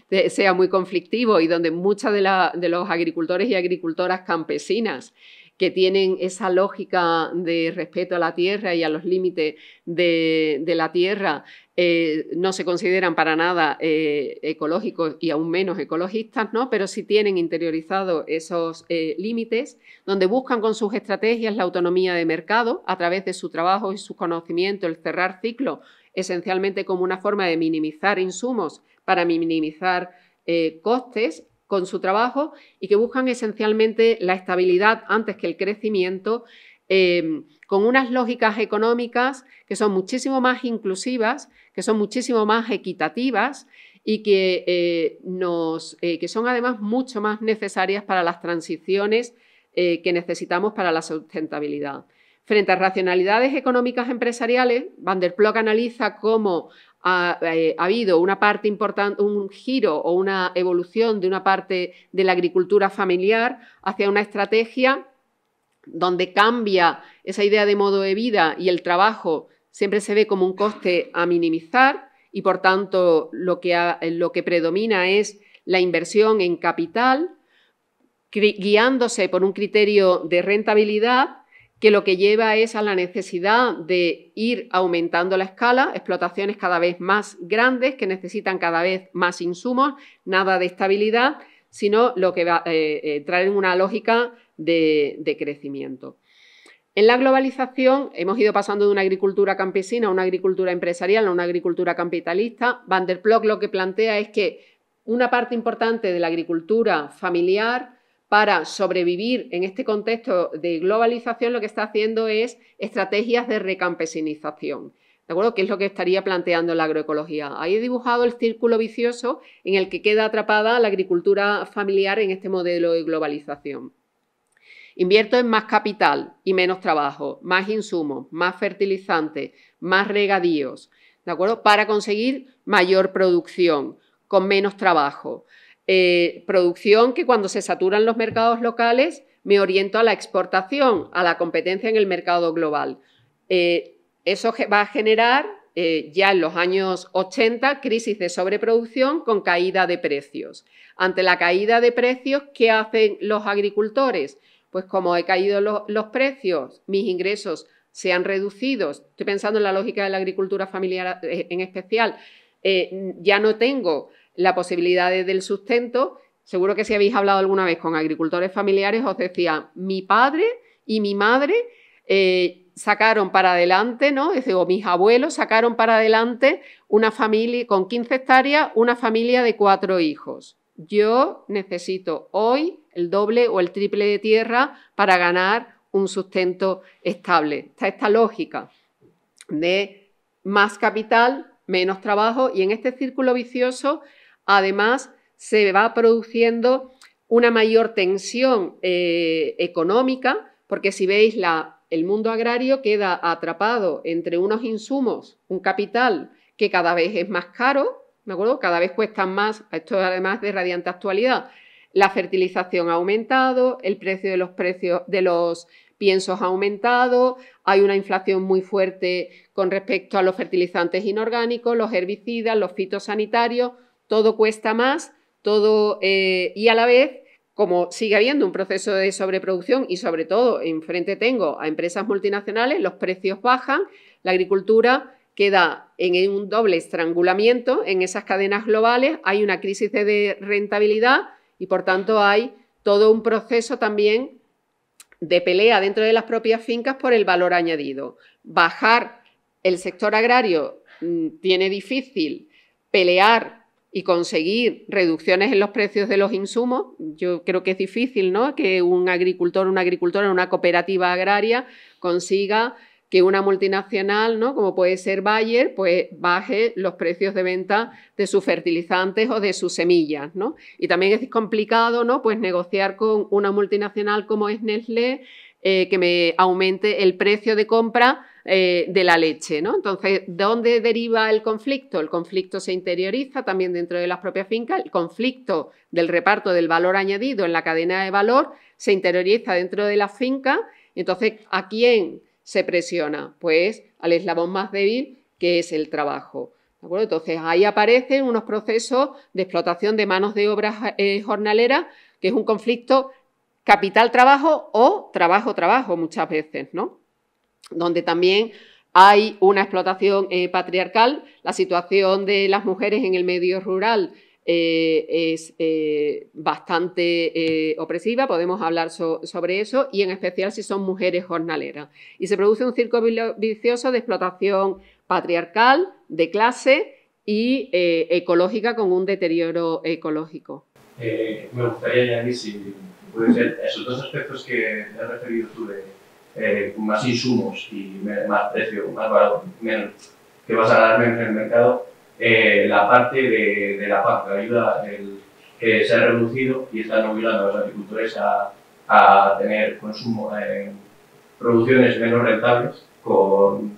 Speaker 2: [laughs] sea muy conflictivo y donde muchas de, los agricultores y agricultoras campesinas que tienen esa lógica de respeto a la tierra y a los límites de, la tierra eh, no se consideran para nada eh, ecológicos y aún menos ecologistas, ¿no? pero sí tienen interiorizados esos límites, donde buscan con sus estrategias la autonomía de mercado a través de su trabajo y su conocimiento, el cerrar ciclos esencialmente como una forma de minimizar insumos para minimizar eh, costes con su trabajo y que buscan esencialmente la estabilidad antes que el crecimiento, eh, con unas lógicas económicas que son muchísimo más inclusivas, que son muchísimo más equitativas y que, eh, que son además mucho más necesarias para las transiciones que necesitamos para la sustentabilidad. Frente a racionalidades económicas empresariales, Van der Plock analiza cómo ah, eh, ha, habido una parte importante, un giro o una evolución de una parte de la agricultura familiar hacia una estrategia donde cambia esa idea de modo de vida y el trabajo siempre se ve como un coste a minimizar y por tanto lo que, lo que predomina es la inversión en capital, guiándose por un criterio de rentabilidad que lo que lleva es a la necesidad de ir aumentando la escala, explotaciones cada vez más grandes que necesitan cada vez más insumos, nada de estabilidad, sino lo que va eh, eh, a en una lógica de, de crecimiento. En la globalización hemos ido pasando de una agricultura campesina a una agricultura empresarial, a una agricultura capitalista. Van der Plock lo que plantea es que una parte importante de la agricultura familiar para sobrevivir en este contexto de globalización, lo que está haciendo es estrategias de recampesinización. ¿De acuerdo? ¿Qué es lo que estaría planteando la agroecología? Ahí he dibujado el círculo vicioso en el que queda atrapada la agricultura familiar en este modelo de globalización. Invierto en más capital y menos trabajo, más insumos, más fertilizantes, más regadíos, ¿de acuerdo? Para conseguir mayor producción, con menos trabajo. Eh, producción que cuando se saturan los mercados locales me oriento a la exportación, a la competencia en el mercado global. Eh, eso va a generar eh, ya en los años 80 crisis de sobreproducción con caída de precios. Ante la caída de precios, ¿qué hacen los agricultores? Pues como he caído los, precios, mis ingresos se han reducido. Estoy pensando en la lógica de la agricultura familiar en especial. ya no tengo la posibilidad del sustento. Seguro que si habéis hablado alguna vez con agricultores familiares os decía, mi padre y mi madre eh, sacaron para adelante, ¿no? o mis abuelos sacaron para adelante una familia con 15 hectáreas, una familia de cuatro hijos. Yo necesito hoy el doble o el triple de tierra para ganar un sustento estable. Está esta lógica de más capital, menos trabajo y en este círculo vicioso Además, se va produciendo una mayor tensión eh, económica, porque si veis, el mundo agrario queda atrapado entre unos insumos, un capital que cada vez es más caro, ¿me acuerdo? Cada vez cuestan más, esto además de radiante actualidad, la fertilización ha aumentado, el precio de los precios de los piensos ha aumentado, hay una inflación muy fuerte con respecto a los fertilizantes inorgánicos, los herbicidas, los fitosanitarios, todo cuesta más, todo eh, y a la vez, como sigue habiendo un proceso de sobreproducción y sobre todo enfrente tengo a empresas multinacionales, los precios bajan, la agricultura queda en un doble estrangulamiento en esas cadenas globales, hay una crisis de rentabilidad y por tanto hay todo un proceso también de pelea dentro de las propias fincas por el valor añadido. Bajar el sector agrario mm, tiene difícil pelear y conseguir reducciones en los precios de los insumos. Yo creo que es difícil ¿no? que un agricultor, una agricultora, una cooperativa agraria consiga que una multinacional, ¿no? como puede ser Bayer, pues baje los precios de venta de sus fertilizantes o de sus semillas. Y también es complicado ¿no? pues negociar con una multinacional como es Nestlé eh, que me aumente el precio de compra eh, de la leche. ¿no? Entonces, ¿dónde deriva el conflicto? El conflicto se interioriza también dentro de las propias fincas, el conflicto del reparto del valor añadido en la cadena de valor se interioriza dentro de las fincas. Entonces, ¿a quién se presiona? Pues al eslabón más débil, que es el trabajo. ¿De acuerdo? Entonces, ahí aparecen unos procesos de explotación de manos de obras jornalera, eh, jornaleras, que es un conflicto capital trabajo o trabajo trabajo muchas veces, ¿no? Donde también hay una explotación eh, patriarcal, la situación de las mujeres en el medio rural eh, es eh, bastante opresiva, podemos hablar sobre eso, y en especial si son mujeres jornaleras. Y se produce un circo vicioso de explotación patriarcal, de clase y ecológica con un deterioro ecológico.
Speaker 1: me gustaría añadir, si pueden ser esos dos aspectos que has referido tú de eh, más insumos y más precio, más valor, menos, que vas a ganar menos en el mercado, eh, la parte de, la PAC, la ayuda que se ha reducido y están obligando a los agricultores a, tener consumo, eh, producciones menos rentables con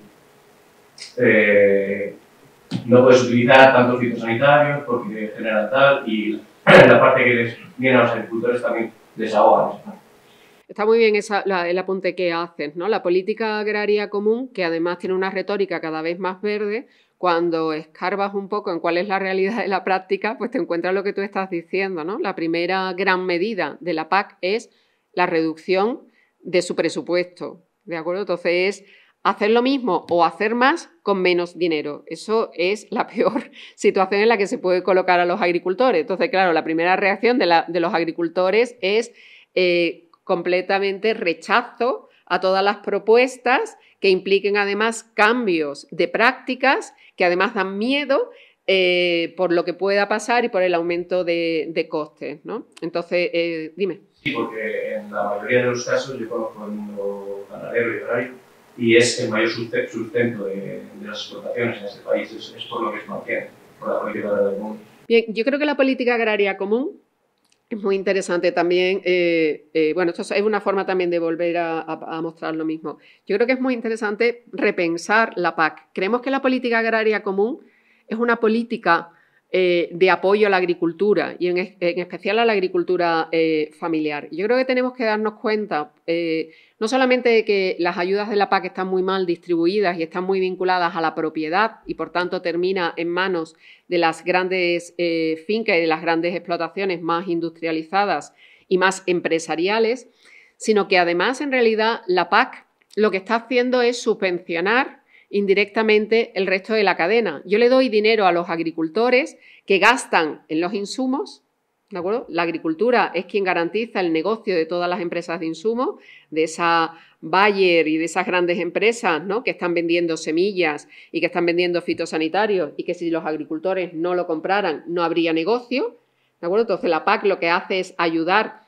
Speaker 1: no puedes utilizar tantos fitosanitarios porque generan tal y [clears throat] la parte que les viene a los agricultores también desahogan.
Speaker 2: Está muy bien el apunte que haces, ¿no? La política agraria común, que además tiene una retórica cada vez más verde, cuando escarbas un poco en cuál es la realidad de la práctica, pues te encuentras lo que tú estás diciendo, ¿no? La primera gran medida de la PAC es la reducción de su presupuesto, ¿de acuerdo? Entonces es hacer lo mismo o hacer más con menos dinero. Eso es la [laughs] peor situación en la que se puede colocar a los agricultores. Entonces, claro, la primera reacción de, los agricultores es eh, completamente rechazo a todas las propuestas que impliquen además cambios de prácticas que además dan miedo eh, por lo que pueda pasar y por el aumento de, costes. ¿no? Entonces, eh, dime.
Speaker 1: Sí, porque en la mayoría de los casos yo conozco el mundo ganadero y agrario y es el mayor sustento de, las explotaciones en este país, es, por lo que es por la política agraria del
Speaker 2: Bien, yo creo que la política agraria común es muy interesante también, eh, eh, bueno, esto es una forma también de volver a, mostrar lo mismo. Yo creo que es muy interesante repensar la PAC. Creemos que la política agraria común es una política eh, de apoyo a la agricultura y en, especial a la agricultura eh, familiar. Yo creo que tenemos que darnos cuenta eh, no solamente de que las ayudas de la PAC están muy mal distribuidas y están muy vinculadas a la propiedad y por tanto termina en manos de las grandes fincas y de las grandes explotaciones más industrializadas y más empresariales, sino que además en realidad la PAC lo que está haciendo es subvencionar indirectamente el resto de la cadena. Yo le doy dinero a los agricultores que gastan en los insumos, ¿de acuerdo? La agricultura es quien garantiza el negocio de todas las empresas de insumos, de esa Bayer y de esas grandes empresas, ¿no? Que están vendiendo semillas y que están vendiendo fitosanitarios y que si los agricultores no lo compraran no habría negocio, ¿de acuerdo? Entonces la PAC lo que hace es ayudar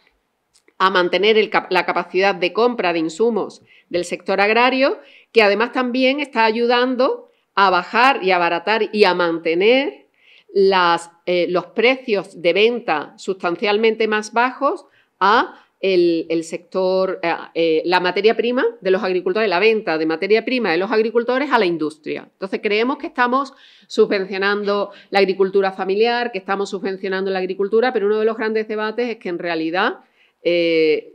Speaker 2: a mantener la capacidad de compra de insumos del sector agrario que además también está ayudando a bajar y a abaratar y a mantener las, eh, los precios de venta sustancialmente más bajos a el, sector, eh, la materia prima de los agricultores, la venta de materia prima de los agricultores a la industria. Entonces creemos que estamos subvencionando la agricultura familiar, que estamos subvencionando la agricultura, pero uno de los grandes debates es que en realidad eh,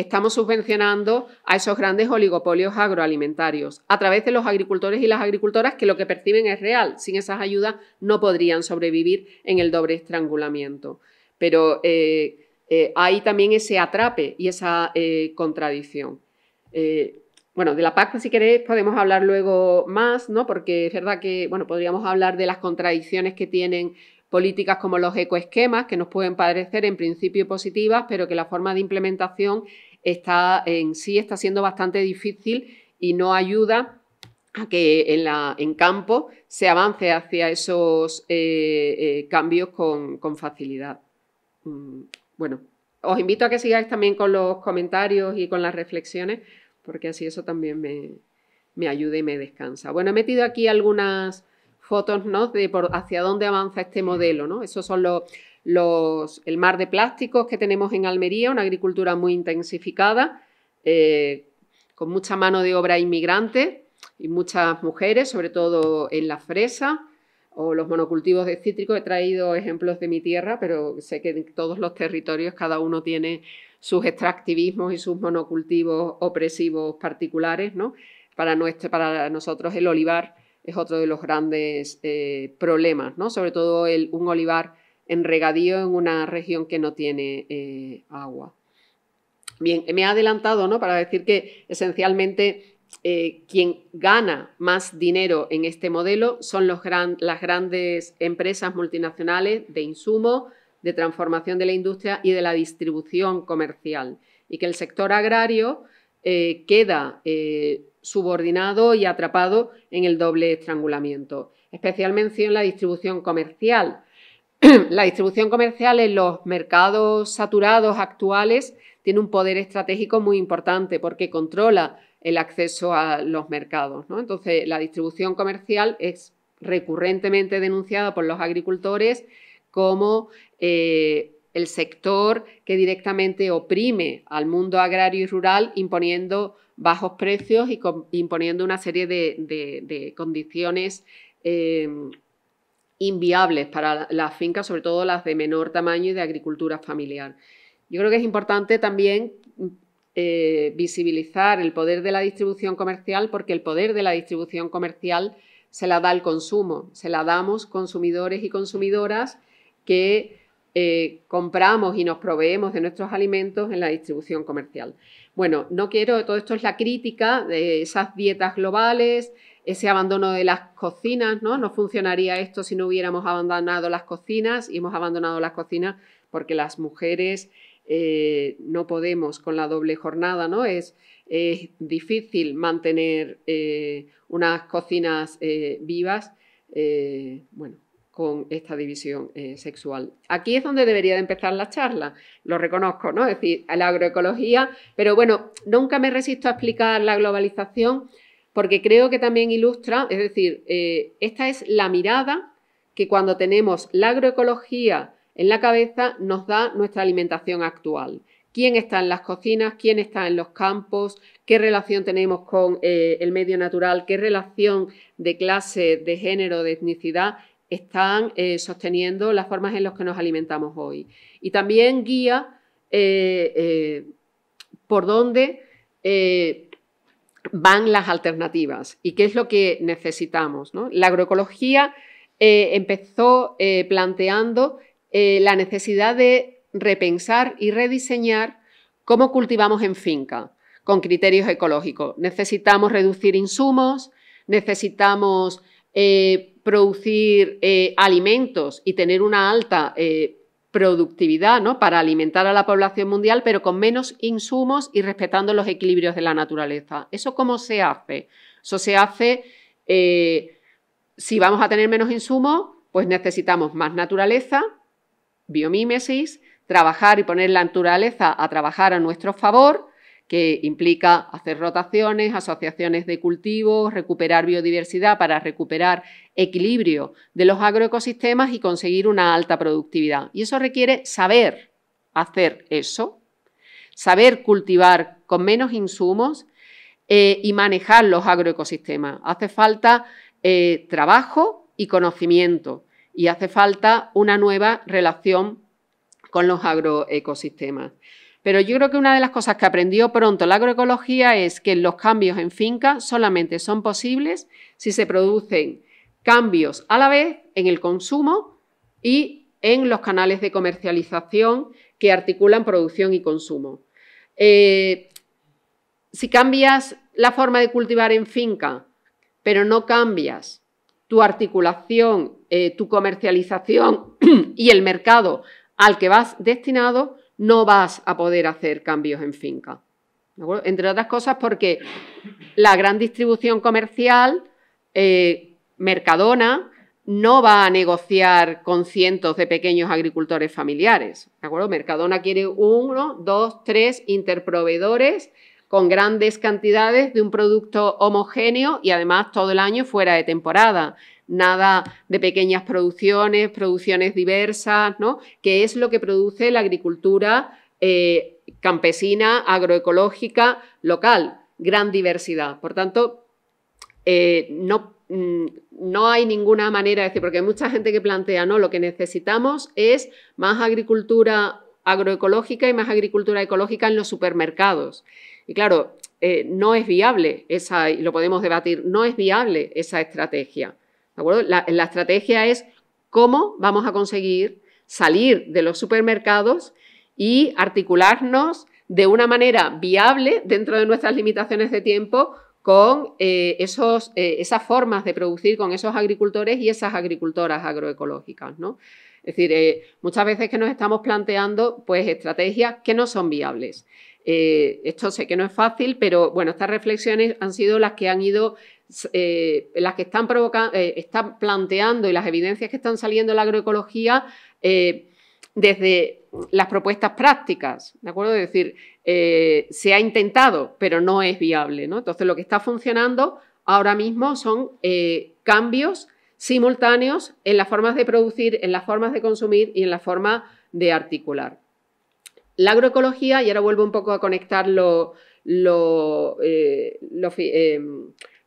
Speaker 2: estamos subvencionando a esos grandes oligopolios agroalimentarios a través de los agricultores y las agricultoras que lo que perciben es real. Sin esas ayudas no podrían sobrevivir en el doble estrangulamiento. Pero eh, eh, hay también ese atrape y esa eh, contradicción. bueno, de la PAC, si queréis, podemos hablar luego más, ¿no? Porque es verdad que, bueno, podríamos hablar de las contradicciones que tienen políticas como los ecoesquemas, que nos pueden parecer en principio positivas, pero que la forma de implementación está en sí está siendo bastante difícil y no ayuda a que en, la, en campo se avance hacia esos eh, eh, cambios con, facilidad. Mm, bueno, os invito a que sigáis también con los comentarios y con las reflexiones, porque así eso también me, ayuda y me descansa. Bueno, he metido aquí algunas fotos ¿no? de por hacia dónde avanza este modelo. ¿no? Esos son los, el mar de plásticos que tenemos en Almería, una agricultura muy intensificada, eh, con mucha mano de obra inmigrante y muchas mujeres, sobre todo en la fresa o los monocultivos de cítricos. He traído ejemplos de mi tierra, pero sé que en todos los territorios cada uno tiene sus extractivismos y sus monocultivos opresivos particulares. ¿no? Para, nosotros el olivar es otro de los grandes eh, problemas, ¿no? sobre todo un olivar en regadío en una región que no tiene eh, agua. Bien, me he adelantado ¿no? para decir que esencialmente eh, quien gana más dinero en este modelo son las grandes empresas multinacionales de insumo, de transformación de la industria y de la distribución comercial. Y que el sector agrario eh, queda subordinado y atrapado en el doble estrangulamiento. Especialmente en la distribución comercial, [clears throat] la distribución comercial en los mercados saturados actuales tiene un poder estratégico muy importante porque controla el acceso a los mercados. Entonces, la distribución comercial es recurrentemente denunciada por los agricultores como eh, el sector que directamente oprime al mundo agrario y rural imponiendo bajos precios y imponiendo una serie de, condiciones eh, inviables para las fincas, sobre todo las de menor tamaño y de agricultura familiar. Yo creo que es importante también eh, visibilizar el poder de la distribución comercial porque el poder de la distribución comercial se la da el consumo, se la damos consumidores y consumidoras que eh, compramos y nos proveemos de nuestros alimentos en la distribución comercial. Bueno, no quiero, todo esto es la crítica de esas dietas globales, ese abandono de las cocinas, ¿no? No funcionaría esto si no hubiéramos abandonado las cocinas y hemos abandonado las cocinas porque las mujeres eh, no podemos con la doble jornada, ¿no? Es, difícil mantener eh, unas cocinas eh, vivas. bueno, con esta división eh, sexual. Aquí es donde debería de empezar la charla, lo reconozco, ¿no? Es decir, a la agroecología, pero bueno, nunca me resisto a explicar la globalización porque creo que también ilustra, es decir, eh, esta es la mirada que cuando tenemos la agroecología en la cabeza nos da nuestra alimentación actual. ¿Quién está en las cocinas? ¿Quién está en los campos? ¿Qué relación tenemos con eh, el medio natural? ¿Qué relación de clase, de género, de etnicidad? están eh, sosteniendo las formas en las que nos alimentamos hoy. Y también guía eh, eh, por dónde van las alternativas y qué es lo que necesitamos. La agroecología empezó planteando la necesidad de repensar y rediseñar cómo cultivamos en finca con criterios ecológicos. Necesitamos reducir insumos, necesitamos producir eh, alimentos y tener una alta eh, productividad ¿no? para alimentar a la población mundial, pero con menos insumos y respetando los equilibrios de la naturaleza. ¿Eso cómo se hace? Eso se hace, eh, si vamos a tener menos insumos, pues necesitamos más naturaleza, biomímesis, trabajar y poner la naturaleza a trabajar a nuestro favor, que implica hacer rotaciones, asociaciones de cultivos, recuperar biodiversidad para recuperar equilibrio de los agroecosistemas y conseguir una alta productividad. Y eso requiere saber hacer eso, saber cultivar con menos insumos eh, y manejar los agroecosistemas. Hace falta eh, trabajo y conocimiento y hace falta una nueva relación con los agroecosistemas. Pero yo creo que una de las cosas que aprendió pronto la agroecología es que los cambios en finca solamente son posibles si se producen cambios a la vez en el consumo y en los canales de comercialización que articulan producción y consumo. Eh, si cambias la forma de cultivar en finca, pero no cambias tu articulación, eh, tu comercialización [clears throat] y el mercado al que vas destinado, no vas a poder hacer cambios en finca. Entre otras cosas porque la gran distribución comercial, eh, Mercadona, no va a negociar con cientos de pequeños agricultores familiares. ¿De acuerdo? Mercadona quiere uno, dos, tres interproveedores con grandes cantidades de un producto homogéneo y además todo el año fuera de temporada nada de pequeñas producciones, producciones diversas, ¿no? que es lo que produce la agricultura eh, campesina, agroecológica, local, gran diversidad. Por tanto, eh, no, mm, no, hay ninguna manera de decir, porque hay mucha gente que plantea, no, lo que necesitamos es más agricultura agroecológica y más agricultura ecológica en los supermercados. Y claro, eh, no es viable esa, y lo podemos debatir, no es viable esa estrategia. La, estrategia es cómo vamos a conseguir salir de los supermercados y articularnos de una manera viable dentro de nuestras limitaciones de tiempo con eh, esos, eh, esas formas de producir con esos agricultores y esas agricultoras agroecológicas. Es decir, eh, muchas veces que nos estamos planteando pues, estrategias que no son viables. esto sé que no es fácil, pero bueno, estas reflexiones han sido las que han ido eh, las que están, provocando, eh, están planteando y las evidencias que están saliendo en la agroecología eh, desde las propuestas prácticas, ¿de acuerdo? Es decir, se ha intentado, pero no es viable, Entonces, lo que está funcionando ahora mismo son cambios simultáneos en las formas de producir, en las formas de consumir y en la forma de articular. La agroecología, y ahora vuelvo un poco a conectar lo, lo,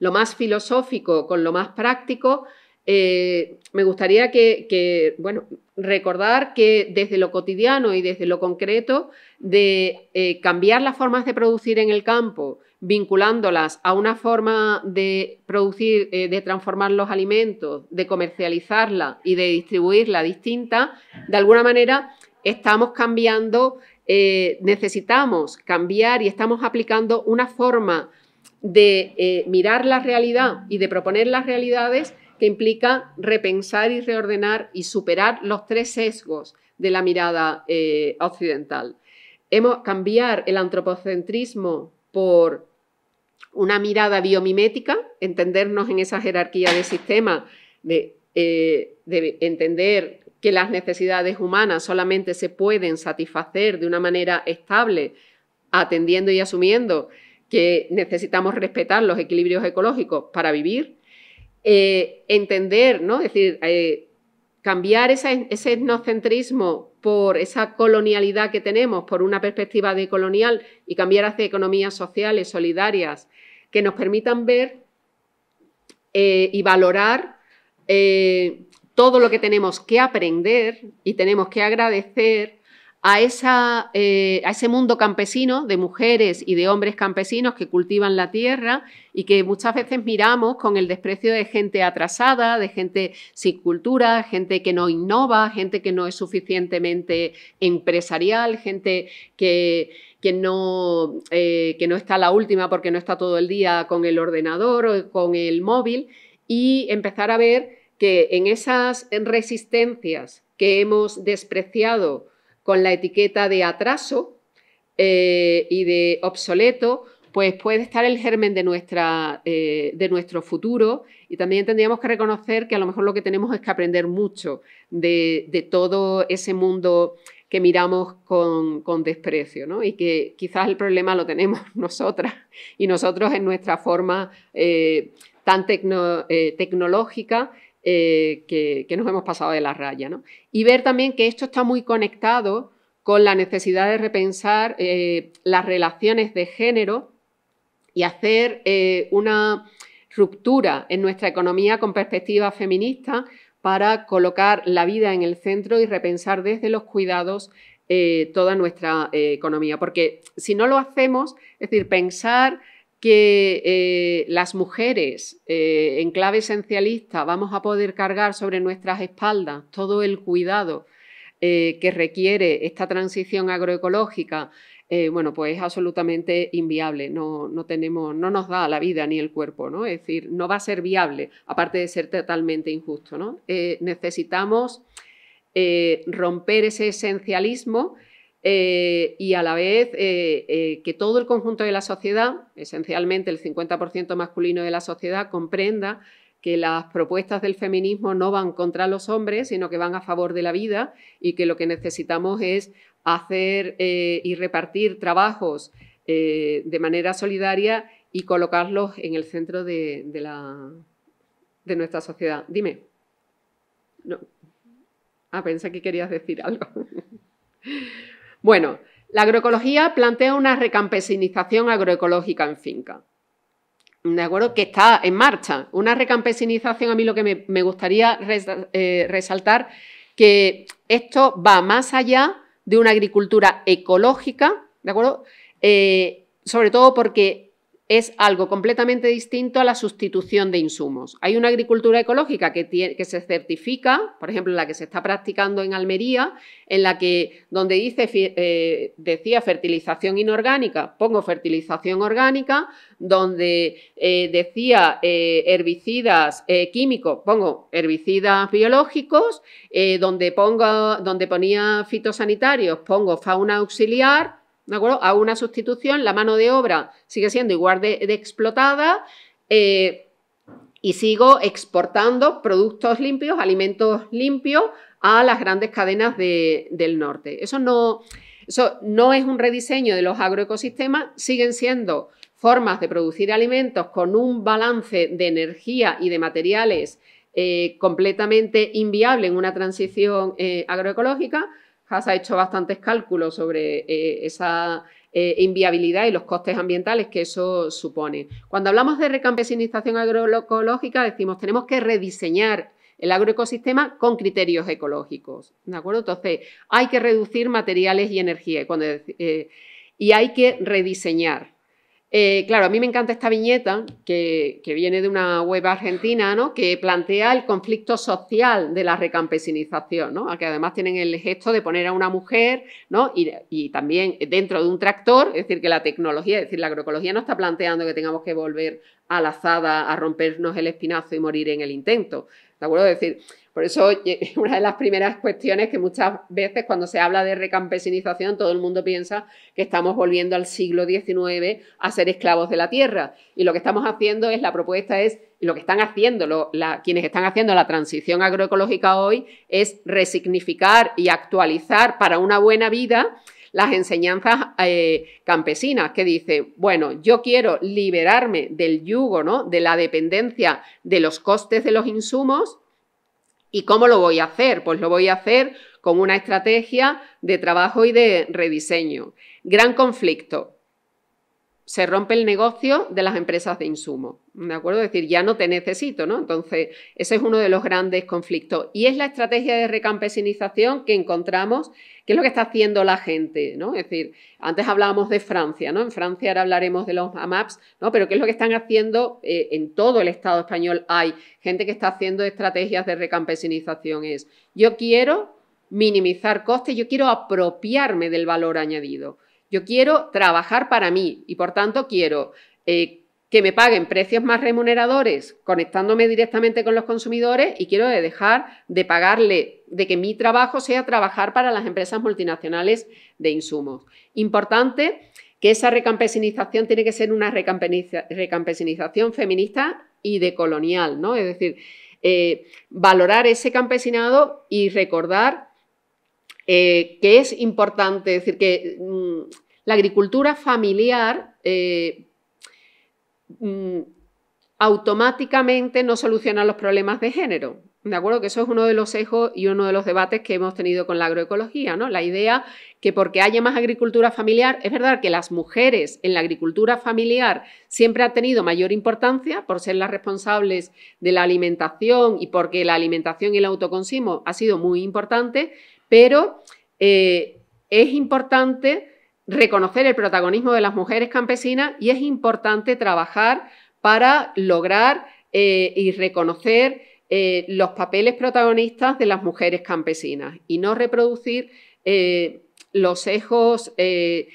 Speaker 2: lo más filosófico con lo más práctico, eh, me gustaría que, bueno, recordar que desde lo cotidiano y desde lo concreto, de eh, cambiar las formas de producir en el campo, vinculándolas a una forma de producir, eh, de transformar los alimentos, de comercializarla y de distribuirla distinta, de alguna manera estamos cambiando, necesitamos cambiar y estamos aplicando una forma de eh, mirar la realidad y de proponer las realidades que implica repensar y reordenar y superar los tres sesgos de la mirada eh, occidental. Hemos cambiar el antropocentrismo por una mirada biomimética, entendernos en esa jerarquía de sistema, eh, de entender que las necesidades humanas solamente se pueden satisfacer de una manera estable, atendiendo y asumiendo que necesitamos respetar los equilibrios ecológicos para vivir, eh, entender, ¿no? Es decir, eh, cambiar ese etnocentrismo por esa colonialidad que tenemos, por una perspectiva decolonial y cambiar hacia economías sociales, solidarias, que nos permitan ver eh, y valorar todo lo que tenemos que aprender y tenemos que agradecer eh, a, ese mundo campesino de mujeres y de hombres campesinos que cultivan la tierra y que muchas veces miramos con el desprecio de gente atrasada, de gente sin cultura, gente que no innova, gente que no es suficientemente empresarial, gente que, no, eh, que no está la última porque no está todo el día con el ordenador o con el móvil y empezar a ver que en esas resistencias que hemos despreciado, con la etiqueta de atraso eh, y de obsoleto, pues puede estar el germen de, nuestra, eh, de nuestro futuro y también tendríamos que reconocer que a lo mejor lo que tenemos es que aprender mucho de, de todo ese mundo que miramos con, con desprecio ¿no? y que quizás el problema lo tenemos [laughs] nosotras y nosotros en nuestra forma eh, tan tecnológica eh, que, nos hemos pasado de la raya. Y ver también que esto está muy conectado con la necesidad de repensar eh, las relaciones de género y hacer eh, una ruptura en nuestra economía con perspectiva feminista para colocar la vida en el centro y repensar desde los cuidados toda nuestra economía. Porque si no lo hacemos, es decir, pensar que eh, las mujeres eh, en clave esencialista vamos a poder cargar sobre nuestras espaldas todo el cuidado eh, que requiere esta transición agroecológica, bueno, pues es absolutamente inviable. No, no, tenemos, no nos da la vida ni el cuerpo, ¿no? Es decir, no va a ser viable, aparte de ser totalmente injusto, ¿no? necesitamos romper ese esencialismo eh, y a la vez eh, eh, que todo el conjunto de la sociedad, esencialmente el 50% masculino de la sociedad, comprenda que las propuestas del feminismo no van contra los hombres, sino que van a favor de la vida y que lo que necesitamos es hacer y repartir trabajos de manera solidaria y colocarlos en el centro de, de nuestra sociedad. Dime. No. Ah, pensé que querías decir algo. [laughs] Bueno, la agroecología plantea una recampesinización agroecológica en finca. De acuerdo, que está en marcha. Una recampesinización, a mí lo que me, gustaría eh, resaltar, que esto va más allá de una agricultura ecológica, ¿de acuerdo? Eh, sobre todo porque es algo completamente distinto a la sustitución de insumos. Hay una agricultura ecológica que, se certifica, por ejemplo, la que se está practicando en Almería, en la que donde dice, eh, decía fertilización inorgánica, pongo fertilización orgánica, donde eh, decía eh, herbicidas químicos, pongo herbicidas biológicos, donde, pongo, donde ponía fitosanitarios, pongo fauna auxiliar ¿de A una sustitución, la mano de obra sigue siendo igual de, explotada. Eh, y sigo exportando productos limpios, alimentos limpios a las grandes cadenas del norte. Eso no, es un rediseño de los agroecosistemas, siguen siendo formas de producir alimentos con un balance de energía y de materiales eh, completamente inviable en una transición eh, agroecológica, ha hecho bastantes cálculos sobre eh, esa eh, inviabilidad y los costes ambientales que eso supone. Cuando hablamos de recampesinización agroecológica, decimos tenemos que rediseñar el agroecosistema con criterios ecológicos. ¿De acuerdo? Entonces, hay que reducir materiales y energía y eh, hay que rediseñar eh, claro, a mí me encanta esta viñeta que, viene de una web argentina, ¿no? Que plantea el conflicto social de la recampesinización, ¿no? que además tienen el gesto de poner a una mujer, Y, también dentro de un tractor, es decir, que la tecnología, es decir, la agroecología no está planteando que tengamos que volver a la azada, a rompernos el espinazo y morir en el intento, ¿de acuerdo? decir, por eso, [laughs] una de las primeras cuestiones que muchas veces cuando se habla de recampesinización, todo el mundo piensa que estamos volviendo al siglo XIX a ser esclavos de la tierra. Y lo que estamos haciendo es, la propuesta es, lo que están haciendo quienes están haciendo la transición agroecológica hoy, es resignificar y actualizar para una buena vida las enseñanzas eh, campesinas que dicen, bueno, yo quiero liberarme del yugo, ¿no? de la dependencia de los costes de los insumos ¿Y cómo lo voy a hacer? Pues lo voy a hacer con una estrategia de trabajo y de rediseño. Gran conflicto se rompe el negocio de las empresas de insumo, ¿de acuerdo? Es decir, ya no te necesito, ¿no? Entonces, ese es uno de los grandes conflictos. Y es la estrategia de recampesinización que encontramos, que es lo que está haciendo la gente, ¿no? Es decir, antes hablábamos de Francia, ¿no? En Francia ahora hablaremos de los AMAPs, ¿no? Pero ¿qué es lo que están haciendo eh, en todo el Estado español? Hay gente que está haciendo estrategias de recampesinización. Es, yo quiero minimizar costes, yo quiero apropiarme del valor añadido. Yo quiero trabajar para mí y por tanto quiero eh, que me paguen precios más remuneradores conectándome directamente con los consumidores y quiero dejar de pagarle, de que mi trabajo sea trabajar para las empresas multinacionales de insumos. Importante que esa recampesinización tiene que ser una recampesinización feminista y decolonial, ¿no? Es decir, eh, valorar ese campesinado y recordar eh, que es importante, decir, que mm, la agricultura familiar eh, mm, automáticamente no soluciona los problemas de género. De acuerdo, que eso es uno de los ejes y uno de los debates que hemos tenido con la agroecología, ¿no? La idea que porque haya más agricultura familiar, es verdad que las mujeres en la agricultura familiar siempre han tenido mayor importancia por ser las responsables de la alimentación y porque la alimentación y el autoconsumo ha sido muy importante, pero eh, es importante reconocer el protagonismo de las mujeres campesinas y es importante trabajar para lograr eh, y reconocer eh, los papeles protagonistas de las mujeres campesinas y no reproducir los ejos de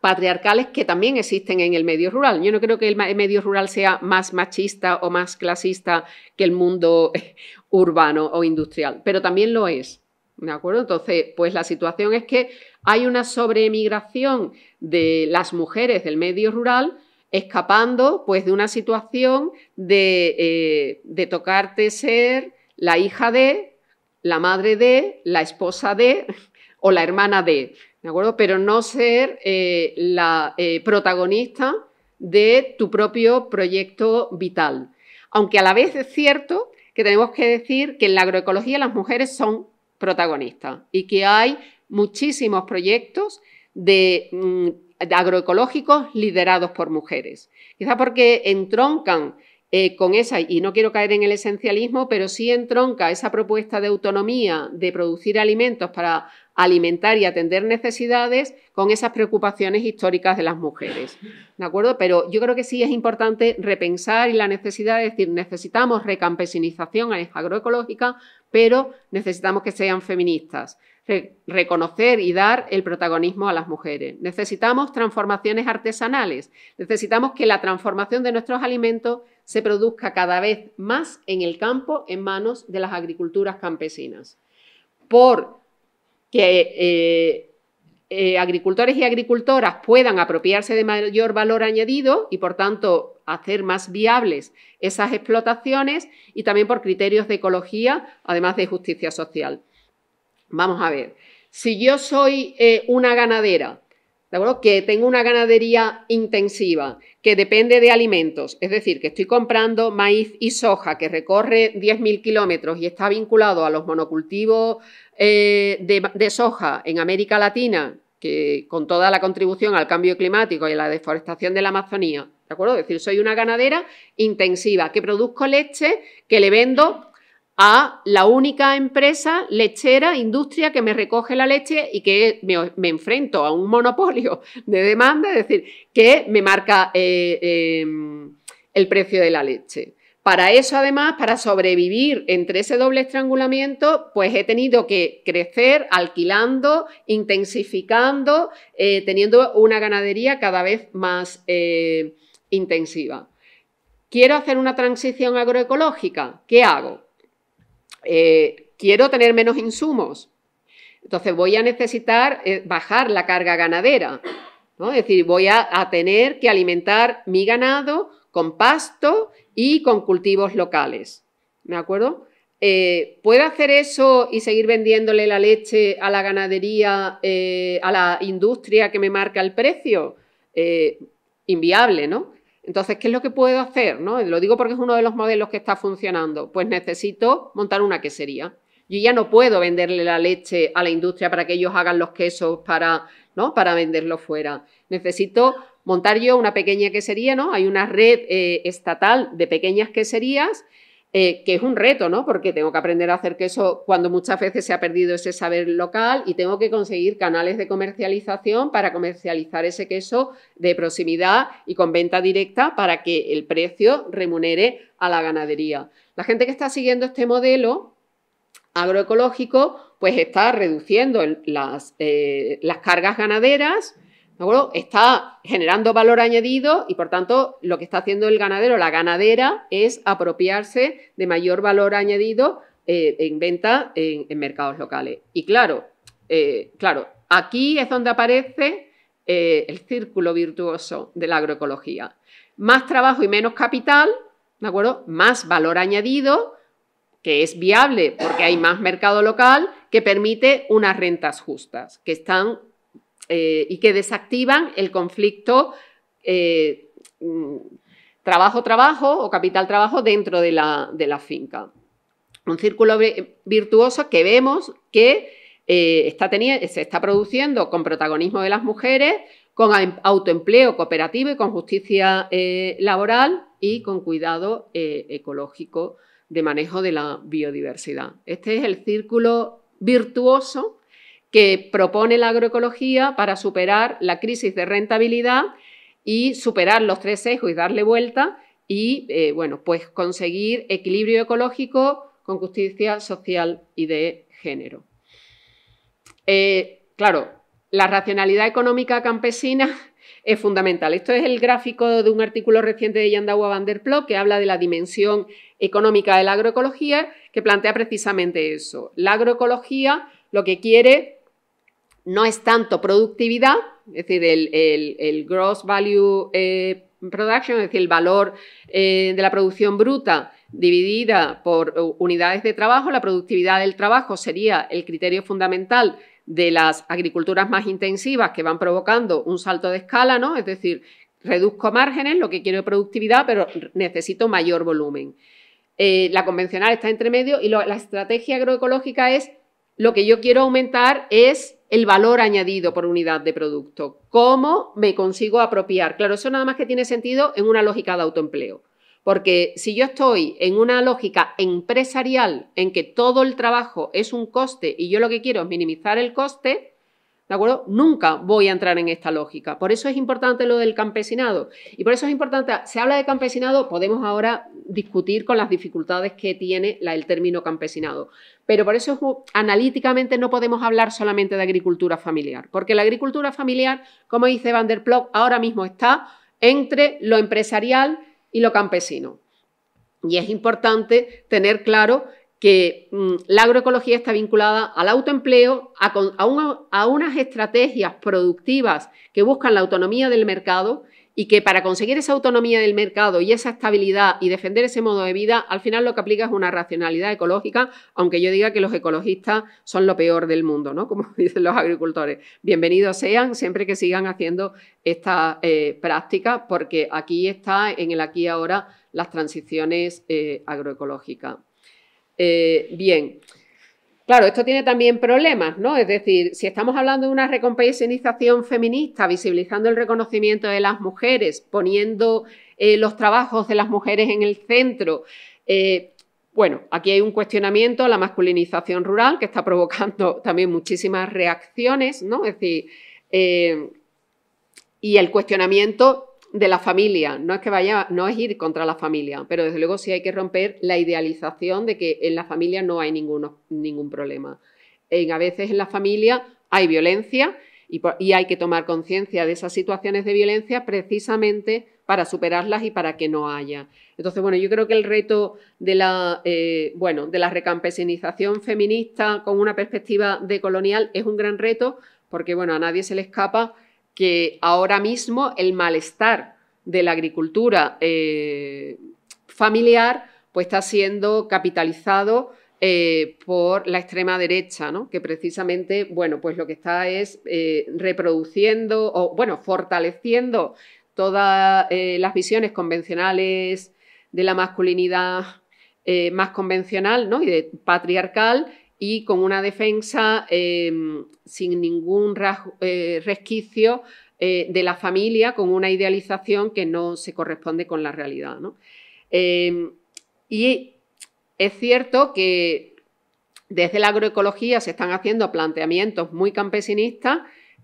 Speaker 2: patriarcales que también existen en el medio rural. Yo no creo que el medio rural sea más machista o más clasista que el mundo [laughs] urbano o industrial, pero también lo es. ¿De acuerdo? Entonces, pues la situación es que hay una sobreemigración de las mujeres del medio rural escapando pues de una situación de, eh, de tocarte ser la hija de, la madre de, la esposa de [laughs] o la hermana de. ¿de acuerdo? Pero no ser eh, la eh, protagonista de tu propio proyecto vital. Aunque a la vez es cierto que tenemos que decir que en la agroecología las mujeres son protagonistas y que hay muchísimos proyectos de, mm, agroecológicos liderados por mujeres. Quizá porque entroncan eh, con esa, y no quiero caer en el esencialismo, pero sí entronca esa propuesta de autonomía de producir alimentos para alimentar y atender necesidades con esas preocupaciones históricas de las mujeres. ¿De acuerdo? Pero yo creo que sí es importante repensar y la necesidad de decir, necesitamos recampesinización agroecológica, pero necesitamos que sean feministas reconocer y dar el protagonismo a las mujeres. Necesitamos transformaciones artesanales, necesitamos que la transformación de nuestros alimentos se produzca cada vez más en el campo, en manos de las agriculturas campesinas. Por que eh, eh, agricultores y agricultoras puedan apropiarse de mayor valor añadido y, por tanto, hacer más viables esas explotaciones y también por criterios de ecología, además de justicia social. Vamos a ver, si yo soy eh, una ganadera ¿de acuerdo? Que tengo una ganadería intensiva, que depende de alimentos, es decir, que estoy comprando maíz y soja que recorre 10.000 kilómetros y está vinculado a los monocultivos eh, de, soja en América Latina, que con toda la contribución al cambio climático y a la deforestación de la Amazonía, ¿de acuerdo? Es decir, soy una ganadera intensiva que produzco leche que le vendo a la única empresa lechera, industria que me recoge la leche y que me, enfrento a un monopolio de demanda, es decir, que me marca eh, em, el precio de la leche. Para eso, además, para sobrevivir entre ese doble estrangulamiento, pues he tenido que crecer alquilando, intensificando, eh, teniendo una ganadería cada vez más eh, intensiva. Quiero hacer una transición agroecológica. ¿Qué hago? Eh, quiero tener menos insumos, entonces voy a necesitar eh, bajar la carga ganadera, es decir, voy a, tener que alimentar mi ganado con pasto y con cultivos locales, ¿de acuerdo? Eh, ¿Puedo hacer eso y seguir vendiéndole la leche a la ganadería, a la industria que me marca el precio? inviable, ¿no? Entonces, ¿qué es lo que puedo hacer? ¿no? Lo digo porque es uno de los modelos que está funcionando. Pues necesito montar una quesería. Yo ya no puedo venderle la leche a la industria para que ellos hagan los quesos para, ¿no? para venderlo fuera. Necesito montar yo una pequeña quesería, ¿no? Hay una red eh, estatal de pequeñas queserías eh, que es un reto, ¿no? Porque tengo que aprender a hacer queso cuando muchas veces se ha perdido ese saber local y tengo que conseguir canales de comercialización para comercializar ese queso de proximidad y con venta directa para que el precio remunere a la ganadería. La gente que está siguiendo este modelo agroecológico pues está reduciendo eh, las cargas ganaderas Está generando valor añadido y por tanto lo que está haciendo el ganadero, la ganadera, es apropiarse de mayor valor añadido eh, en venta en, mercados locales. Y claro, eh, claro, aquí es donde aparece eh, el círculo virtuoso de la agroecología. Más trabajo y menos capital, ¿de acuerdo? Más valor añadido, que es viable porque hay más mercado local, que permite unas rentas justas, que están eh, y que desactivan el conflicto trabajo-trabajo eh, mm, o capital-trabajo dentro de la, finca. Un círculo virtuoso que vemos que eh, se está produciendo con protagonismo de las mujeres, con autoempleo cooperativo y con justicia laboral y con cuidado ecológico de manejo de la biodiversidad. Este es el círculo virtuoso que propone la agroecología para superar la crisis de rentabilidad y superar los tres ejes y darle vuelta y, eh, bueno, pues conseguir equilibrio ecológico con justicia social y de género. Eh, claro, la racionalidad económica campesina [laughs] es fundamental. Esto es el gráfico de un artículo reciente de Yandawa van der que habla de la dimensión económica de la agroecología, que plantea precisamente eso. La agroecología lo que quiere no es tanto productividad, es decir, el, gross value eh, production, es decir, el valor eh, de la producción bruta dividida por unidades de trabajo, la productividad del trabajo sería el criterio fundamental de las agriculturas más intensivas que van provocando un salto de escala, ¿no? Es decir, reduzco márgenes, lo que quiero es productividad, pero necesito mayor volumen. Eh, la convencional está entre medio y la estrategia agroecológica es lo que yo quiero aumentar es el valor añadido por unidad de producto. ¿Cómo me consigo apropiar? Claro, eso nada más que tiene sentido en una lógica de autoempleo. Porque si yo estoy en una lógica empresarial en que todo el trabajo es un coste y yo lo que quiero es minimizar el coste, ¿De acuerdo? Nunca voy a entrar en esta lógica. Por eso es importante lo del campesinado. Y por eso es importante, se habla de campesinado, podemos ahora discutir con las dificultades que tiene el término campesinado. Pero por eso analíticamente no podemos hablar solamente de agricultura familiar, porque la agricultura familiar, como dice Van der ahora mismo está entre lo empresarial y lo campesino. Y es importante tener claro que mm, la agroecología está vinculada al autoempleo, a, unas estrategias productivas que buscan la autonomía del mercado y que para conseguir esa autonomía del mercado y esa estabilidad y defender ese modo de vida, al final lo que aplica es una racionalidad ecológica, aunque yo diga que los ecologistas son lo peor del mundo, ¿no? [laughs] Como dicen los agricultores. Bienvenidos sean siempre que sigan haciendo esta eh, práctica, porque aquí está en el aquí ahora las transiciones eh, agroecológicas. Eh, bien. Claro, esto tiene también problemas, ¿no? Es decir, si estamos hablando de una recompensación feminista, visibilizando el reconocimiento de las mujeres, poniendo eh, los trabajos de las mujeres en el centro, eh, bueno, aquí hay un cuestionamiento a la masculinización rural que está provocando [laughs] también muchísimas reacciones, ¿no? Es decir, y el cuestionamiento de la familia. No es que vaya, no es ir contra la familia, pero desde luego sí hay que romper la idealización de que en la familia no hay ninguno, ningún problema. En, a veces en la familia hay violencia y, hay que tomar conciencia de esas situaciones de violencia precisamente para superarlas y para que no haya. Entonces, bueno, yo creo que el reto de la, eh, bueno, de la recampesinización feminista con una perspectiva decolonial es un gran reto porque, bueno, a nadie se le escapa que ahora mismo el malestar de la agricultura eh, familiar pues está siendo capitalizado eh, por la extrema derecha, que precisamente bueno, pues lo que está es eh, reproduciendo o bueno, fortaleciendo todas las visiones convencionales de la masculinidad más convencional y patriarcal y con una defensa em, sin ningún eh, resquicio eh, de la familia, con una idealización que no se corresponde con la realidad. Em, y es cierto que desde la agroecología se están haciendo planteamientos muy campesinistas,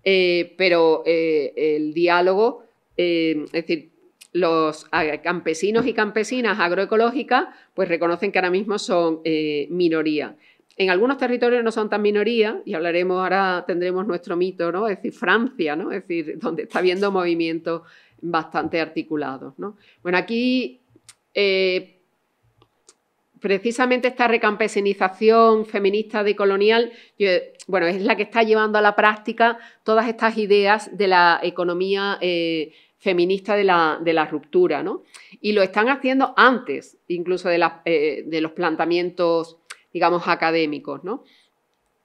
Speaker 2: eh, pero el diálogo, em, es decir, los campesinos y campesinas agroecológicas, pues reconocen que ahora mismo son minoría en algunos territorios no son tan minoría, y hablaremos ahora, tendremos nuestro mito, ¿no? Es decir, Francia, ¿no? Es decir, [laughs] donde está habiendo movimientos bastante articulados, Bueno, aquí eh, precisamente esta recampesinización feminista decolonial, bueno, es la que está llevando a la práctica todas estas ideas de la economía eh, feminista de la, ruptura, ¿no? Y lo están haciendo antes, incluso de eh, los planteamientos digamos, académicos, ¿no?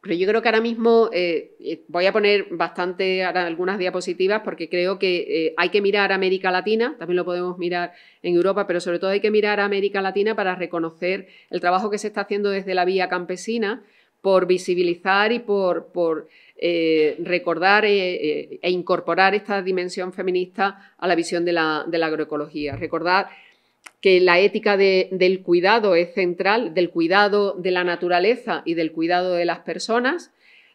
Speaker 2: Pero yo creo que ahora mismo eh, eh, voy a poner bastante algunas diapositivas porque creo que eh, hay que mirar a América Latina, también lo podemos mirar en Europa, pero sobre todo hay que mirar a América Latina para reconocer el trabajo que se está haciendo desde la vía campesina por visibilizar y por, recordar e, incorporar esta dimensión feminista a la visión de la, de la agroecología. Recordar que la ética del cuidado es central, del cuidado de la naturaleza y del cuidado de las personas,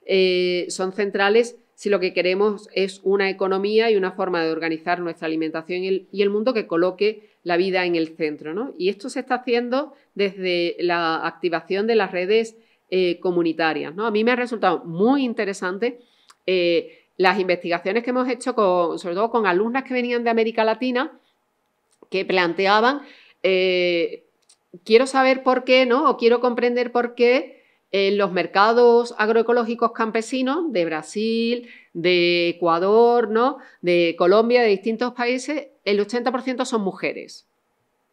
Speaker 2: eh, son centrales si lo que queremos es una economía y una forma de organizar nuestra alimentación y el, mundo que coloque la vida en el centro. Y esto se está haciendo desde la activación de las redes eh, comunitarias. A mí me ha resultado muy interesante eh, las investigaciones que hemos hecho, sobre todo con alumnas que venían de América Latina, que planteaban, eh, quiero saber por qué, ¿no? O quiero comprender por qué en eh, los mercados agroecológicos campesinos de Brasil, de Ecuador, ¿no? de Colombia, de distintos países, el 80% son mujeres.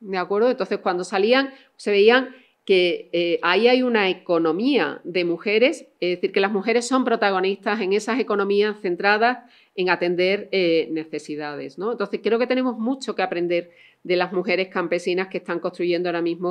Speaker 2: ¿De acuerdo? Entonces, cuando salían, se veían que eh, ahí hay una economía de mujeres, es decir, que las mujeres son protagonistas en esas economías centradas en atender eh, necesidades. ¿no? Entonces, creo que tenemos mucho que aprender de las mujeres campesinas que están construyendo ahora mismo